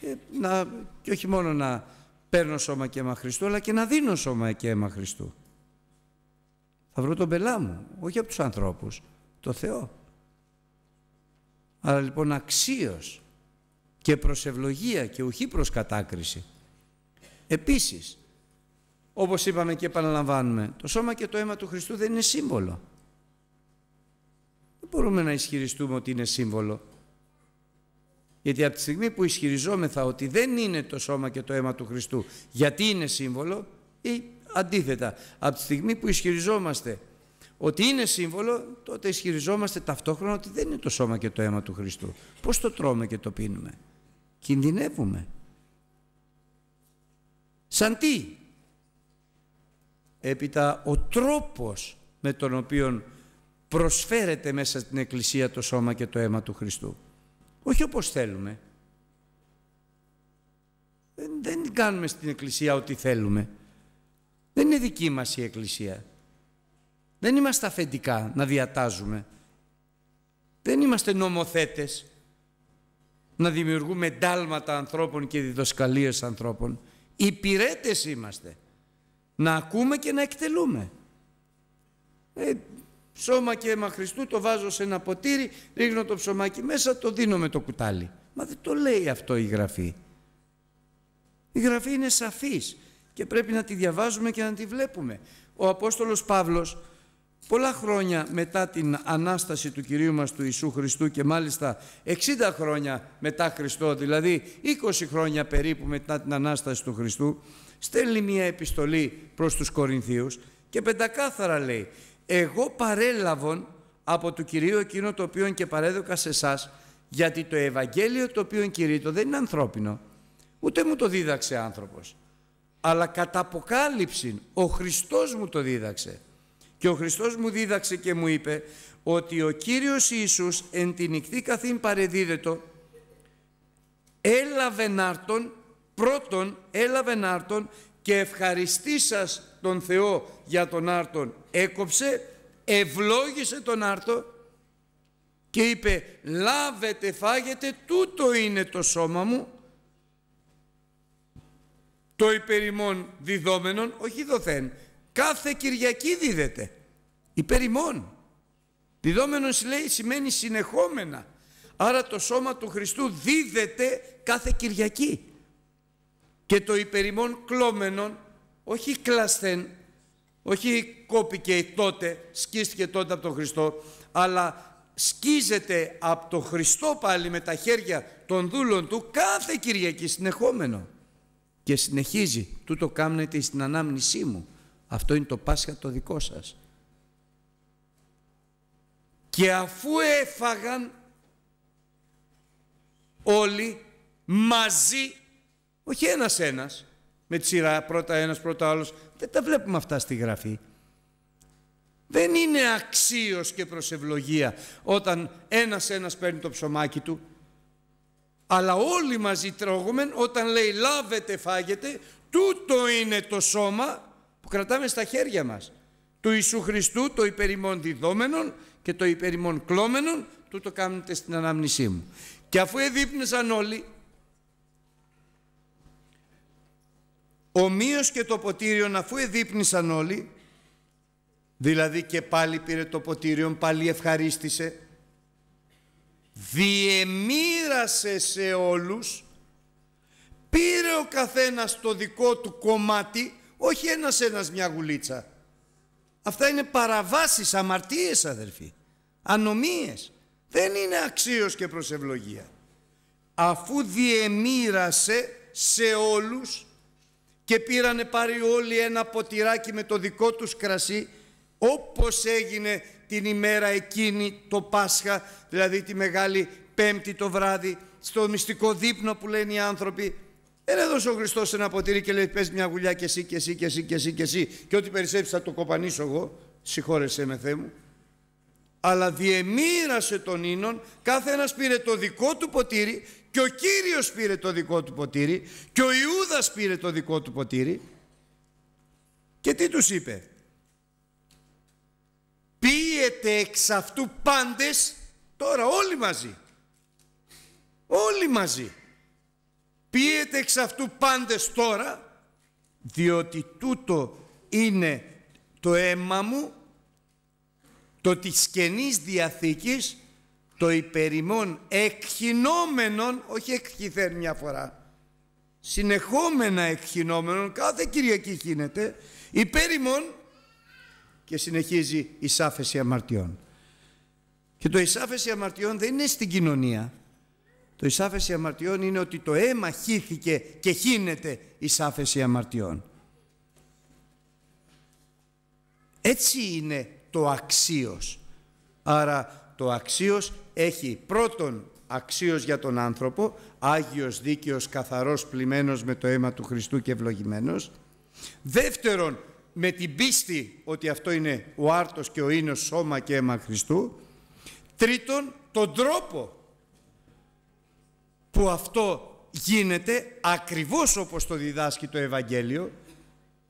S1: και, να, και όχι μόνο να παίρνω σώμα και αίμα Χριστού, αλλά και να δίνω σώμα και αίμα Χριστού. Θα βρω τον πελά μου, όχι από τους ανθρώπους, το Θεό. Αλλά λοιπόν αξίως και προς ευλογία και ουχή προς κατάκριση. Επίσης, όπως είπαμε και επαναλαμβάνουμε, το σώμα και το αίμα του Χριστού δεν είναι σύμβολο. Δεν μπορούμε να ισχυριστούμε ότι είναι σύμβολο. Γιατί από τη στιγμή που ισχυριζόμεθα ότι δεν είναι το σώμα και το αίμα του Χριστού, γιατί είναι σύμβολο, ή αντίθετα, από τη στιγμή που ισχυριζόμαστε ότι είναι σύμβολο, τότε ισχυριζόμαστε ταυτόχρονα ότι δεν είναι το σώμα και το αίμα του Χριστού. Πώς το τρώμε και το πίνουμε. Κινδυνεύουμε. Σαν τι. Έπειτα ο τρόπος με τον οποίο προσφέρεται μέσα στην Εκκλησία το σώμα και το αίμα του Χριστού. Όχι όπως θέλουμε. Δεν, δεν κάνουμε στην Εκκλησία ό,τι θέλουμε. Δεν είναι δική μας η Εκκλησία. Δεν είμαστε αφεντικά να διατάζουμε. Δεν είμαστε νομοθέτες να δημιουργούμε εντάλματα ανθρώπων και διδοσκαλίες ανθρώπων. Υπηρέτες είμαστε. Να ακούμε και να εκτελούμε. Ε, Σώμα και αίμα Χριστού το βάζω σε ένα ποτήρι, ρίχνω το ψωμάκι μέσα, το δίνω με το κουτάλι. Μα δεν το λέει αυτό η Γραφή. Η Γραφή είναι σαφής και πρέπει να τη διαβάζουμε και να τη βλέπουμε. Ο Απόστολος Παύλος πολλά χρόνια μετά την Ανάσταση του Κυρίου μας του Ιησού Χριστού και μάλιστα 60 χρόνια μετά Χριστό, δηλαδή 20 χρόνια περίπου μετά την Ανάσταση του Χριστού, στέλνει μια επιστολή προς τους Κορινθίους και πεντακάθαρα λέει εγώ παρέλαβον από του Κυρίου εκείνο το οποίο και παρέδωκα σε εσάς, γιατί το Ευαγγέλιο το οποίο κηρύττω δεν είναι ανθρώπινο, ούτε μου το δίδαξε άνθρωπος, αλλά κατά αποκάλυψη ο Χριστός μου το δίδαξε. Και ο Χριστός μου δίδαξε και μου είπε ότι ο Κύριος Ιησούς εν τη νυχτή καθήν παρεδίδετο έλαβε νάρτον πρώτον έλαβε νάρτον και ευχαριστήσας τον Θεό για τον άρτον έκοψε, ευλόγησε τον άρτο και είπε λάβετε φάγετε τούτο είναι το σώμα μου το υπερημών διδόμενον όχι δοθέν κάθε Κυριακή δίδεται υπερημών διδόμενον λέει σημαίνει συνεχόμενα άρα το σώμα του Χριστού δίδεται κάθε Κυριακή και το υπερημών κλόμενον όχι κλασθέν, όχι κόπηκε τότε, σκίστηκε τότε από τον Χριστό, αλλά σκίζεται από τον Χριστό πάλι με τα χέρια των δούλων του κάθε Κυριακή συνεχόμενο. Και συνεχίζει, τούτο κάνετε στην ανάμνησή μου. Αυτό είναι το Πάσχα το δικό σας. Και αφού έφαγαν όλοι μαζί όχι ένας-ένας, με τη σειρά πρώτα ένας, πρώτα άλλος. Δεν τα βλέπουμε αυτά στη Γραφή. Δεν είναι αξίως και προσευλογία όταν ένας-ένας παίρνει το ψωμάκι του. Αλλά όλοι μαζί τρώγουμε όταν λέει λάβετε φάγετε, τούτο είναι το σώμα που κρατάμε στα χέρια μας. Του Ιησού Χριστού το υπερημών διδόμενον και το υπερημών κλώμενον, τούτο κάνετε στην ανάμνησή μου. Και αφού εδείπνεσαν όλοι, Ομοίως και το ποτήριον αφού εδείπνησαν όλοι, δηλαδή και πάλι πήρε το ποτήριον, πάλι ευχαρίστησε, διεμήρασε σε όλους, πήρε ο καθένας το δικό του κομμάτι, όχι ένας ένας μια γουλίτσα. Αυτά είναι παραβάσεις, αμαρτίες αδερφοί, ανομίες. Δεν είναι αξίως και προσευλογία. Αφού διεμήρασε σε όλους, και πήρανε πάρει όλοι ένα ποτηράκι με το δικό τους κρασί όπως έγινε την ημέρα εκείνη το Πάσχα, δηλαδή τη Μεγάλη Πέμπτη το βράδυ, στο μυστικό δείπνο που λένε οι άνθρωποι. Δεν έδωσε ο Χριστός ένα ποτήρι και λέει: Πες μια γουλιά και εσύ και εσύ και εσύ και εσύ και εσύ. Και ό,τι περισσέψει θα το κοπανίσω εγώ. Συγχώρεσέ με, Θεέ μου. Αλλά διεμήρασε τον ίνον, κάθε ένας πήρε το δικό του ποτήρι και ο Κύριος πήρε το δικό του ποτήρι και ο Ιούδας πήρε το δικό του ποτήρι και τι τους είπε πίετε εξ αυτού πάντες τώρα όλοι μαζί όλοι μαζί πίετε εξ αυτού πάντες τώρα διότι τούτο είναι το αίμα μου το της Καινής Διαθήκης το υπερημών εκχυνόμενων, όχι εκχυθέν μια φορά, συνεχόμενα εκχυνόμενων, κάθε Κυριακή χύνεται, υπερημών και συνεχίζει η σάφεση αμαρτιών. Και το εισάφεση αμαρτιών δεν είναι στην κοινωνία. Το εισάφεση αμαρτιών είναι ότι το αίμα χύθηκε και χύνεται εισάφεση αμαρτιών. Έτσι είναι το αξίος. Άρα το αξίος έχει πρώτον αξίως για τον άνθρωπο, άγιος, δίκαιος, καθαρός, πλημένος με το αίμα του Χριστού και ευλογημένος. Δεύτερον, με την πίστη ότι αυτό είναι ο άρτος και ο ίνος σώμα και αίμα Χριστού. Τρίτον, τον τρόπο που αυτό γίνεται ακριβώς όπως το διδάσκει το Ευαγγέλιο,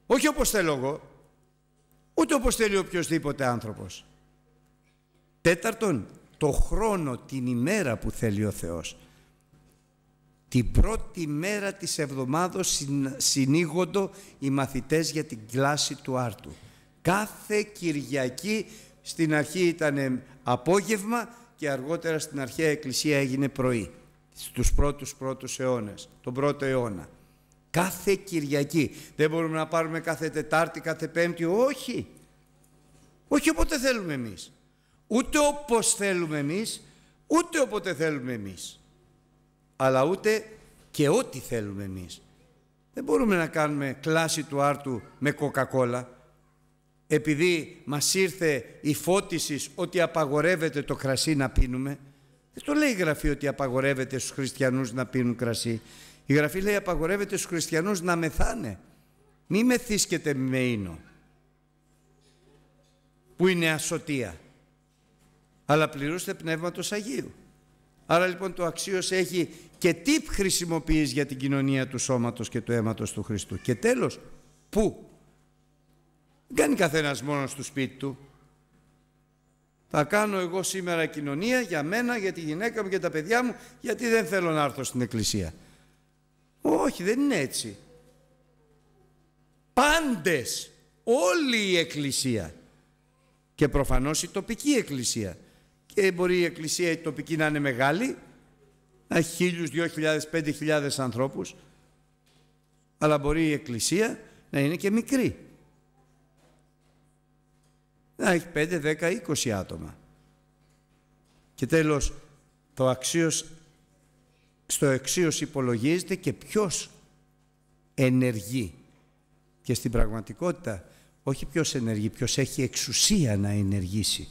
S1: όχι όπως θέλω εγώ, ούτε όπως θέλει οποιοδήποτε άνθρωπος. Τέταρτον, το χρόνο, την ημέρα που θέλει ο Θεός. Την πρώτη μέρα της εβδομάδος συνήγοντο οι μαθητές για την κλάση του Άρτου. Κάθε Κυριακή στην αρχή ήταν απόγευμα και αργότερα στην αρχαία εκκλησία έγινε πρωί. Στους πρώτους πρώτους αιώνες, τον πρώτο αιώνα. Κάθε Κυριακή. Δεν μπορούμε να πάρουμε κάθε Τετάρτη, κάθε Πέμπτη. Όχι. Όχι όποτε θέλουμε εμείς. Ούτε όπως θέλουμε εμείς, ούτε όποτε θέλουμε εμείς. Αλλά ούτε και ό,τι θέλουμε εμείς. Δεν μπορούμε να κάνουμε κλάση του άρτου με κοκακόλα επειδή μας ήρθε η φώτιση ότι απαγορεύεται το κρασί να πίνουμε. Δεν το λέει η Γραφή ότι απαγορεύεται στους χριστιανούς να πίνουν κρασί. Η Γραφή λέει απαγορεύεται στους χριστιανούς να μεθάνε. Μη μεθύσκετε με ίνο που είναι ασωτεία αλλά πληρούστε Πνεύματος Αγίου. Άρα λοιπόν το αξίος έχει και τι χρησιμοποιείς για την κοινωνία του σώματος και του αίματος του Χριστού. Και τέλος, πού. Δεν κάνει καθένας μόνος στο σπίτι του. Θα κάνω εγώ σήμερα κοινωνία για μένα, για τη γυναίκα μου, για τα παιδιά μου, γιατί δεν θέλω να έρθω στην εκκλησία. Όχι, δεν είναι έτσι. Πάντες, όλη η εκκλησία και προφανώς η τοπική εκκλησία και ε, μπορεί η εκκλησία η τοπική να είναι μεγάλη, να έχει χίλιους, δύο χιλιάδες, πέντε χιλιάδες ανθρώπους, αλλά μπορεί η εκκλησία να είναι και μικρή. Να έχει 5, 10, είκοσι άτομα. Και τέλος, το στο αξίως υπολογίζεται και ποιος ενεργεί. Και στην πραγματικότητα, όχι ποιος ενεργεί, ποιος έχει εξουσία να ενεργήσει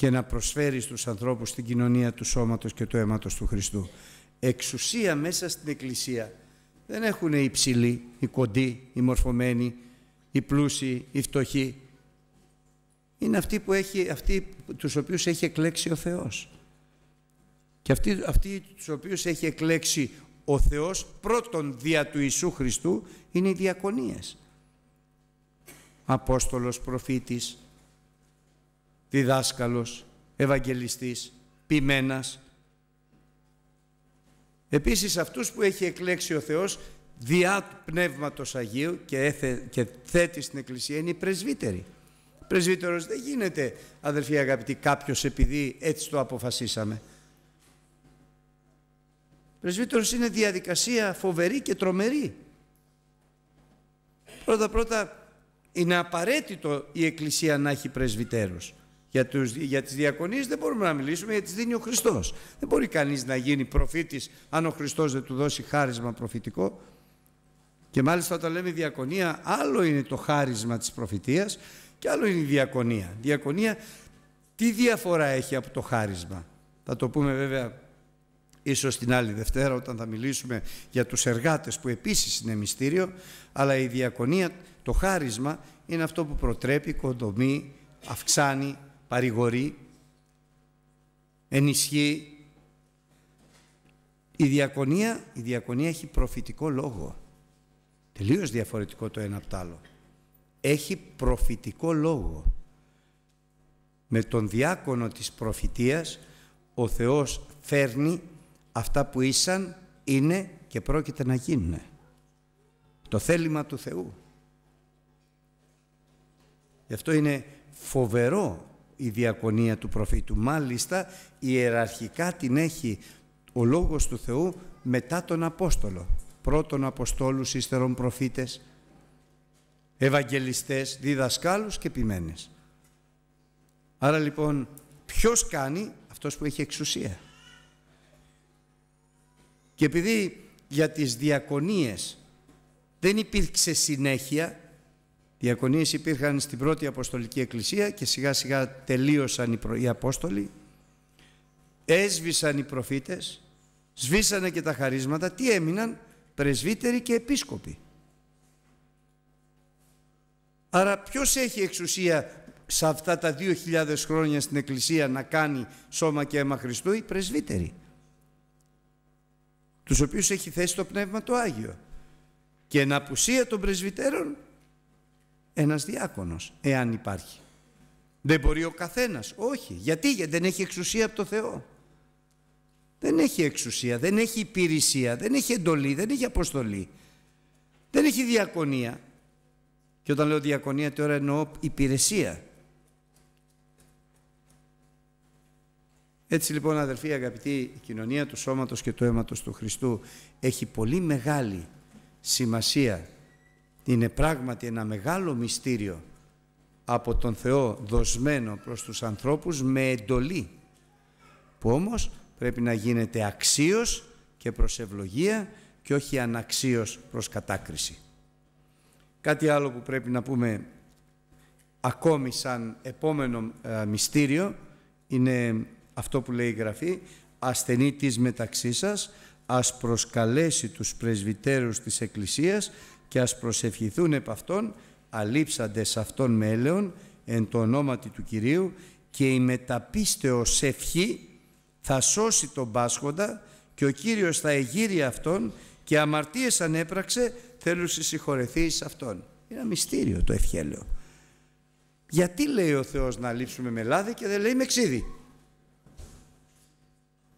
S1: και να προσφέρει στους ανθρώπους την κοινωνία του σώματος και του αίματος του Χριστού. Εξουσία μέσα στην Εκκλησία δεν έχουν οι ψηλοί, οι κοντοί, οι μορφωμένοι, οι πλούσιοι, οι φτωχοί. Είναι αυτοί, που έχει, αυτοί τους οποίους έχει εκλέξει ο Θεός. Και αυτοί, αυτοί τους οποίους έχει εκλέξει ο Θεός πρώτον δια του Ιησού Χριστού είναι οι διακονίες. Απόστολος, προφήτης, διδάσκαλος, ευαγγελιστής, ποιμένας. Επίσης αυτούς που έχει εκλέξει ο Θεός διά του Πνεύματος Αγίου και, έθε, και θέτει στην Εκκλησία είναι οι πρεσβύτεροι. Πρεσβύτερος δεν γίνεται αδερφοί αγαπητοί κάποιος επειδή έτσι το αποφασίσαμε. Πρεσβύτερος είναι διαδικασία φοβερή και τρομερή. Πρώτα πρώτα είναι απαραίτητο η Εκκλησία να έχει πρεσβυτέρους. Για, τους, για τις διακονίες δεν μπορούμε να μιλήσουμε γιατί τις δίνει ο Χριστός. Δεν μπορεί κανείς να γίνει προφήτης αν ο Χριστός δεν του δώσει χάρισμα προφητικό. Και μάλιστα όταν λέμε διακονία άλλο είναι το χάρισμα της προφητείας και άλλο είναι η διακονία. Διακονία τι διαφορά έχει από το χάρισμα. Θα το πούμε βέβαια ίσως την άλλη Δευτέρα όταν θα μιλήσουμε για τους εργάτες που επίσης είναι μυστήριο αλλά η διακονία, το χάρισμα είναι αυτό που προτρέπει, κοντομεί, αυξάνει παρηγορεί, ενισχύει. Η διακονία, η διακονία έχει προφητικό λόγο. Τελείως διαφορετικό το ένα από το άλλο. Έχει προφητικό λόγο. Με τον διάκονο της προφητείας ο Θεός φέρνει αυτά που ήσαν, είναι και πρόκειται να γίνουν. Το θέλημα του Θεού. Γι' αυτό είναι φοβερό η διακονία του προφήτου. Μάλιστα, ιεραρχικά την έχει ο Λόγος του Θεού μετά τον Απόστολο. Πρώτον Αποστόλους, ύστερον προφήτες, ευαγγελιστές, διδασκάλους και ποιμένες. Άρα λοιπόν, ποιος κάνει αυτός που έχει εξουσία. Και επειδή για τις διακονίες δεν υπήρξε συνέχεια, Διακονίες υπήρχαν στην πρώτη Αποστολική Εκκλησία και σιγά σιγά τελείωσαν οι Απόστολοι, έσβησαν οι προφήτες, σβήσανε και τα χαρίσματα, τι έμειναν πρεσβύτεροι και επίσκοποι. Άρα ποιος έχει εξουσία σε αυτά τα 2.000 χρόνια στην Εκκλησία να κάνει σώμα και αίμα Χριστού οι πρεσβύτεροι τους οποίους έχει θέσει το Πνεύμα το Άγιο και εν απουσία των πρεσβυτέρων ένας διάκονος, εάν υπάρχει. Δεν μπορεί ο καθένας, όχι. Γιατί, γιατί δεν έχει εξουσία από το Θεό. Δεν έχει εξουσία, δεν έχει υπηρεσία, δεν έχει εντολή, δεν έχει αποστολή. Δεν έχει διακονία. Και όταν λέω διακονία τώρα εννοώ υπηρεσία. Έτσι λοιπόν αδερφοί αγαπητοί, η κοινωνία του σώματος και του αίματος του Χριστού έχει πολύ μεγάλη σημασία είναι πράγματι ένα μεγάλο μυστήριο από τον Θεό δοσμένο προς τους ανθρώπους με εντολή που όμως πρέπει να γίνεται αξίως και προς ευλογία και όχι αναξίως προς κατάκριση. Κάτι άλλο που πρέπει να πούμε ακόμη σαν επόμενο ε, μυστήριο είναι αυτό που λέει η Γραφή «Ασθενή της μεταξύ σας, ας προσκαλέσει τους πρεσβυτέρους της Εκκλησίας και ας προσευχηθούν επ' αυτόν αλείψαντες αυτόν με έλεον εν το ονόματι του Κυρίου και η μεταπίστεως ευχή θα σώσει τον πάσχοντα και ο Κύριος θα εγείρει αυτόν και αμαρτίες ανέπραξε θέλουν συγχωρεθεί εις αυτόν. Είναι ένα μυστήριο το ευχέλαιο. Γιατί λέει ο Θεός να λείψουμε με λάδι και δεν λέει με ξύδι.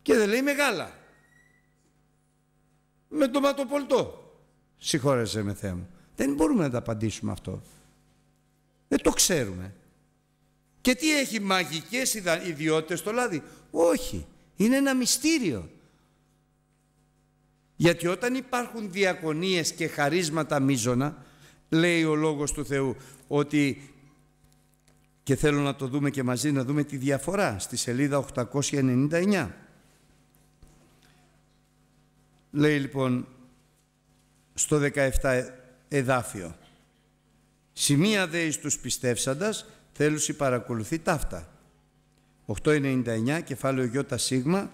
S1: Και δεν λέει με γάλα. Με ντοματοπολτό. Συγχώρεσέ με Θεέ μου. Δεν μπορούμε να τα απαντήσουμε αυτό. Δεν το ξέρουμε. Και τι έχει μαγικές ιδιότητες το λάδι. Όχι. Είναι ένα μυστήριο. Γιατί όταν υπάρχουν διακονίες και χαρίσματα μίζωνα, λέει ο Λόγος του Θεού ότι και θέλω να το δούμε και μαζί, να δούμε τη διαφορά στη σελίδα 899. Λέει λοιπόν στο 17 εδάφιο. Σημεία δε εις τους πιστεύσαντας, θέλουσι παρακολουθεί ταύτα. 8.99 κεφάλαιο γιώτα σίγμα,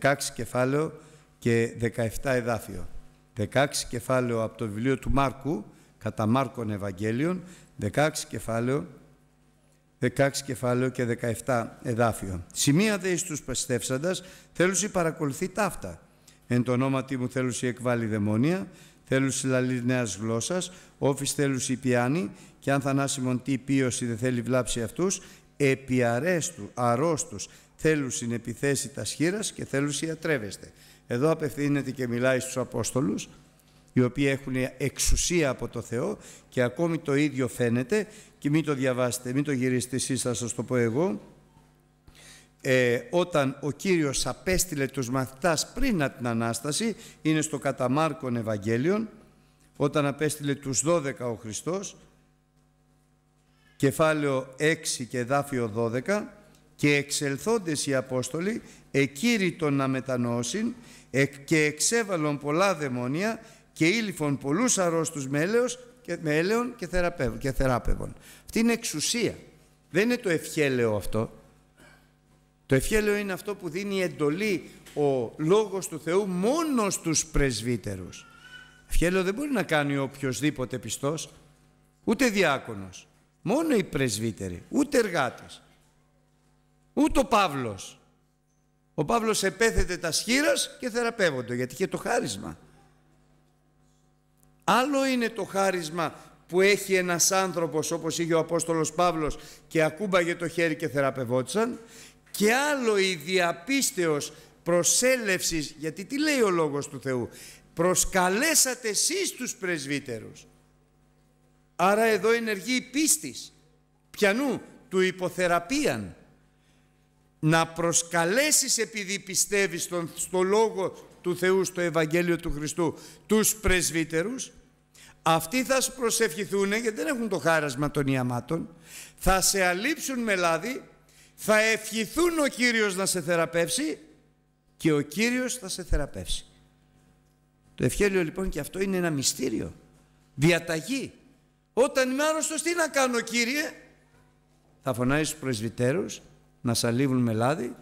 S1: 16 κεφάλαιο και 17 εδάφιο. 16 κεφάλαιο από το βιβλίο του Μάρκου, κατά Μάρκων Ευαγγέλιων, 16 κεφάλαιο, 16 κεφάλαιο και 17 εδάφιο. Σημεία δε εις τους πιστεύσαντας, θέλουσι παρακολουθεί ταύτα. Εν το όνομα μου θέλουσι εκβάλει δαιμόνια, θέλους λαλή νέας γλώσσας, όφης θέλους πιάνη και αν θανάσιμον τι πίωση δεν θέλει βλάψει αυτούς, επιαρέστου αρέστου, αρρώστους, θέλους συνεπιθέσει τα σχήρας και θέλους ατρέβεστε». Εδώ απευθύνεται και μιλάει στους Απόστολους, οι οποίοι έχουν εξουσία από το Θεό και ακόμη το ίδιο φαίνεται και μην το διαβάσετε, μην το γυρίσετε εσείς, θα σας το πω εγώ, ε, όταν ο Κύριος απέστειλε τους μαθητάς πριν από την Ανάσταση, είναι στο κατά Μάρκον Ευαγγέλιον, όταν απέστειλε τους 12 ο Χριστός, κεφάλαιο 6 και δάφιο 12, και εξελθόντες οι Απόστολοι, εκήρυτον να μετανώσουν και εξέβαλον πολλά δαιμόνια και ήλυφον πολλούς αρρώστους με και, με έλεον και, και θεράπευον. Αυτή είναι εξουσία. Δεν είναι το ευχέλαιο αυτό. Το ευχέλαιο είναι αυτό που δίνει εντολή ο Λόγος του Θεού μόνος στους πρεσβύτερους. Ευχέλαιο δεν μπορεί να κάνει ο οποιοδήποτε πιστός, ούτε διάκονος, μόνο οι πρεσβύτεροι, ούτε εργάτες, ούτε ο Παύλος. Ο Παύλος επέθεται τα σχήρας και θεραπεύονται γιατί είχε το χάρισμα. Άλλο είναι το χάρισμα που έχει ένας άνθρωπος όπως είχε ο Απόστολος Παύλος και ακούμπαγε το χέρι και θεραπευόντουσαν και άλλο η διαπίστεως προσέλευσης, γιατί τι λέει ο Λόγος του Θεού, προσκαλέσατε εσείς τους πρεσβύτερους. Άρα εδώ ενεργεί η πίστης, πιανού, του υποθεραπείαν. Να προσκαλέσεις επειδή πιστεύεις στον, στο Λόγο του Θεού, στο Ευαγγέλιο του Χριστού, τους πρεσβύτερους, αυτοί θα σου προσευχηθούν γιατί δεν έχουν το χάρασμα των ιαμάτων, θα σε αλείψουν με λάδι θα ευχηθούν ο Κύριος να σε θεραπεύσει και ο Κύριος θα σε θεραπεύσει. Το ευχέλιο λοιπόν και αυτό είναι ένα μυστήριο. Διαταγή. Όταν είμαι άρρωστος τι να κάνω Κύριε. Θα φωνάει στους πρεσβυτέρους να σαλίβουν με λάδι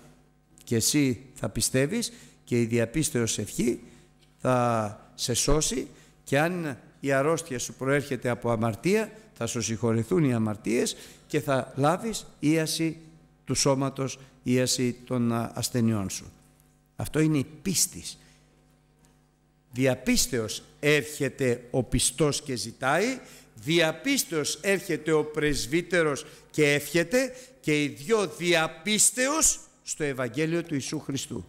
S1: και εσύ θα πιστεύεις και η διαπίστεως ευχή θα σε σώσει και αν η αρρώστια σου προέρχεται από αμαρτία θα σου συγχωρηθούν οι αμαρτίες και θα λάβεις ίαση του σώματος ή εσύ των ασθενειών σου. Αυτό είναι η πίστης. Διαπίστεως έρχεται ο πιστός και ζητάει, διαπίστεως έρχεται ο πρεσβύτερος και εύχεται και οι δυο διαπίστεως στο Ευαγγέλιο του Ιησού Χριστού.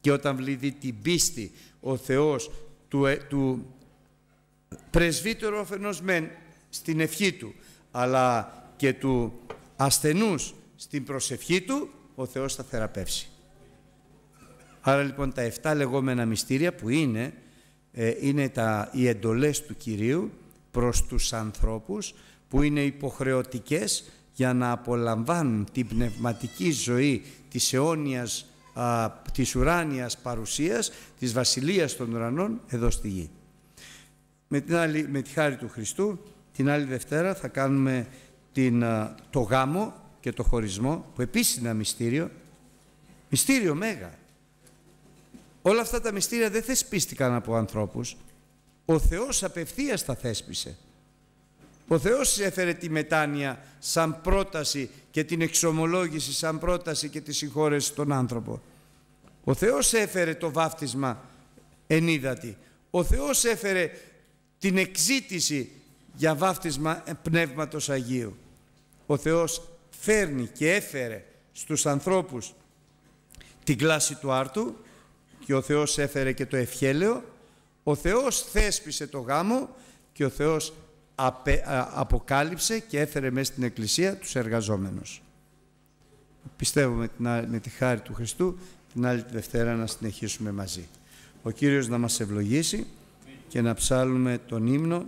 S1: Και όταν βλεπει την πίστη ο Θεός του, ε, του πρεσβύτερου αφενός μεν στην ευχή του, αλλά και του ασθενούς στην προσευχή του, ο Θεός θα θεραπεύσει. Άρα λοιπόν τα 7 λεγόμενα μυστήρια που είναι, ε, είναι τα, οι εντολές του Κυρίου προς τους ανθρώπους που είναι υποχρεωτικές για να απολαμβάνουν την πνευματική ζωή της αιώνιας, α, της ουράνιας παρουσίας, της βασιλείας των ουρανών εδώ στη γη. Με, την άλλη, με τη χάρη του Χριστού, την άλλη Δευτέρα θα κάνουμε την, το γάμο και το χωρισμό, που επίσης είναι ένα μυστήριο, μυστήριο μέγα. Όλα αυτά τα μυστήρια δεν θεσπίστηκαν από ανθρώπους. Ο Θεός απευθείας τα θέσπισε. Ο Θεός έφερε τη μετάνοια σαν πρόταση και την εξομολόγηση σαν πρόταση και τη συγχώρεση στον άνθρωπο. Ο Θεός έφερε το βάφτισμα ενίδατη. Ο Θεός έφερε την εξήτηση για βάφτισμα Πνεύματος Αγίου. Ο Θεός φέρνει και έφερε στους ανθρώπους την κλάση του άρτου και ο Θεός έφερε και το ευχέλαιο, ο Θεός θέσπισε το γάμο και ο Θεός αποκάλυψε και έφερε μέσα στην Εκκλησία τους εργαζόμενους. Πιστεύουμε με τη χάρη του Χριστού την άλλη τη Δευτέρα να συνεχίσουμε μαζί. Ο Κύριος να μας ευλογήσει και να ψάλουμε τον ύμνο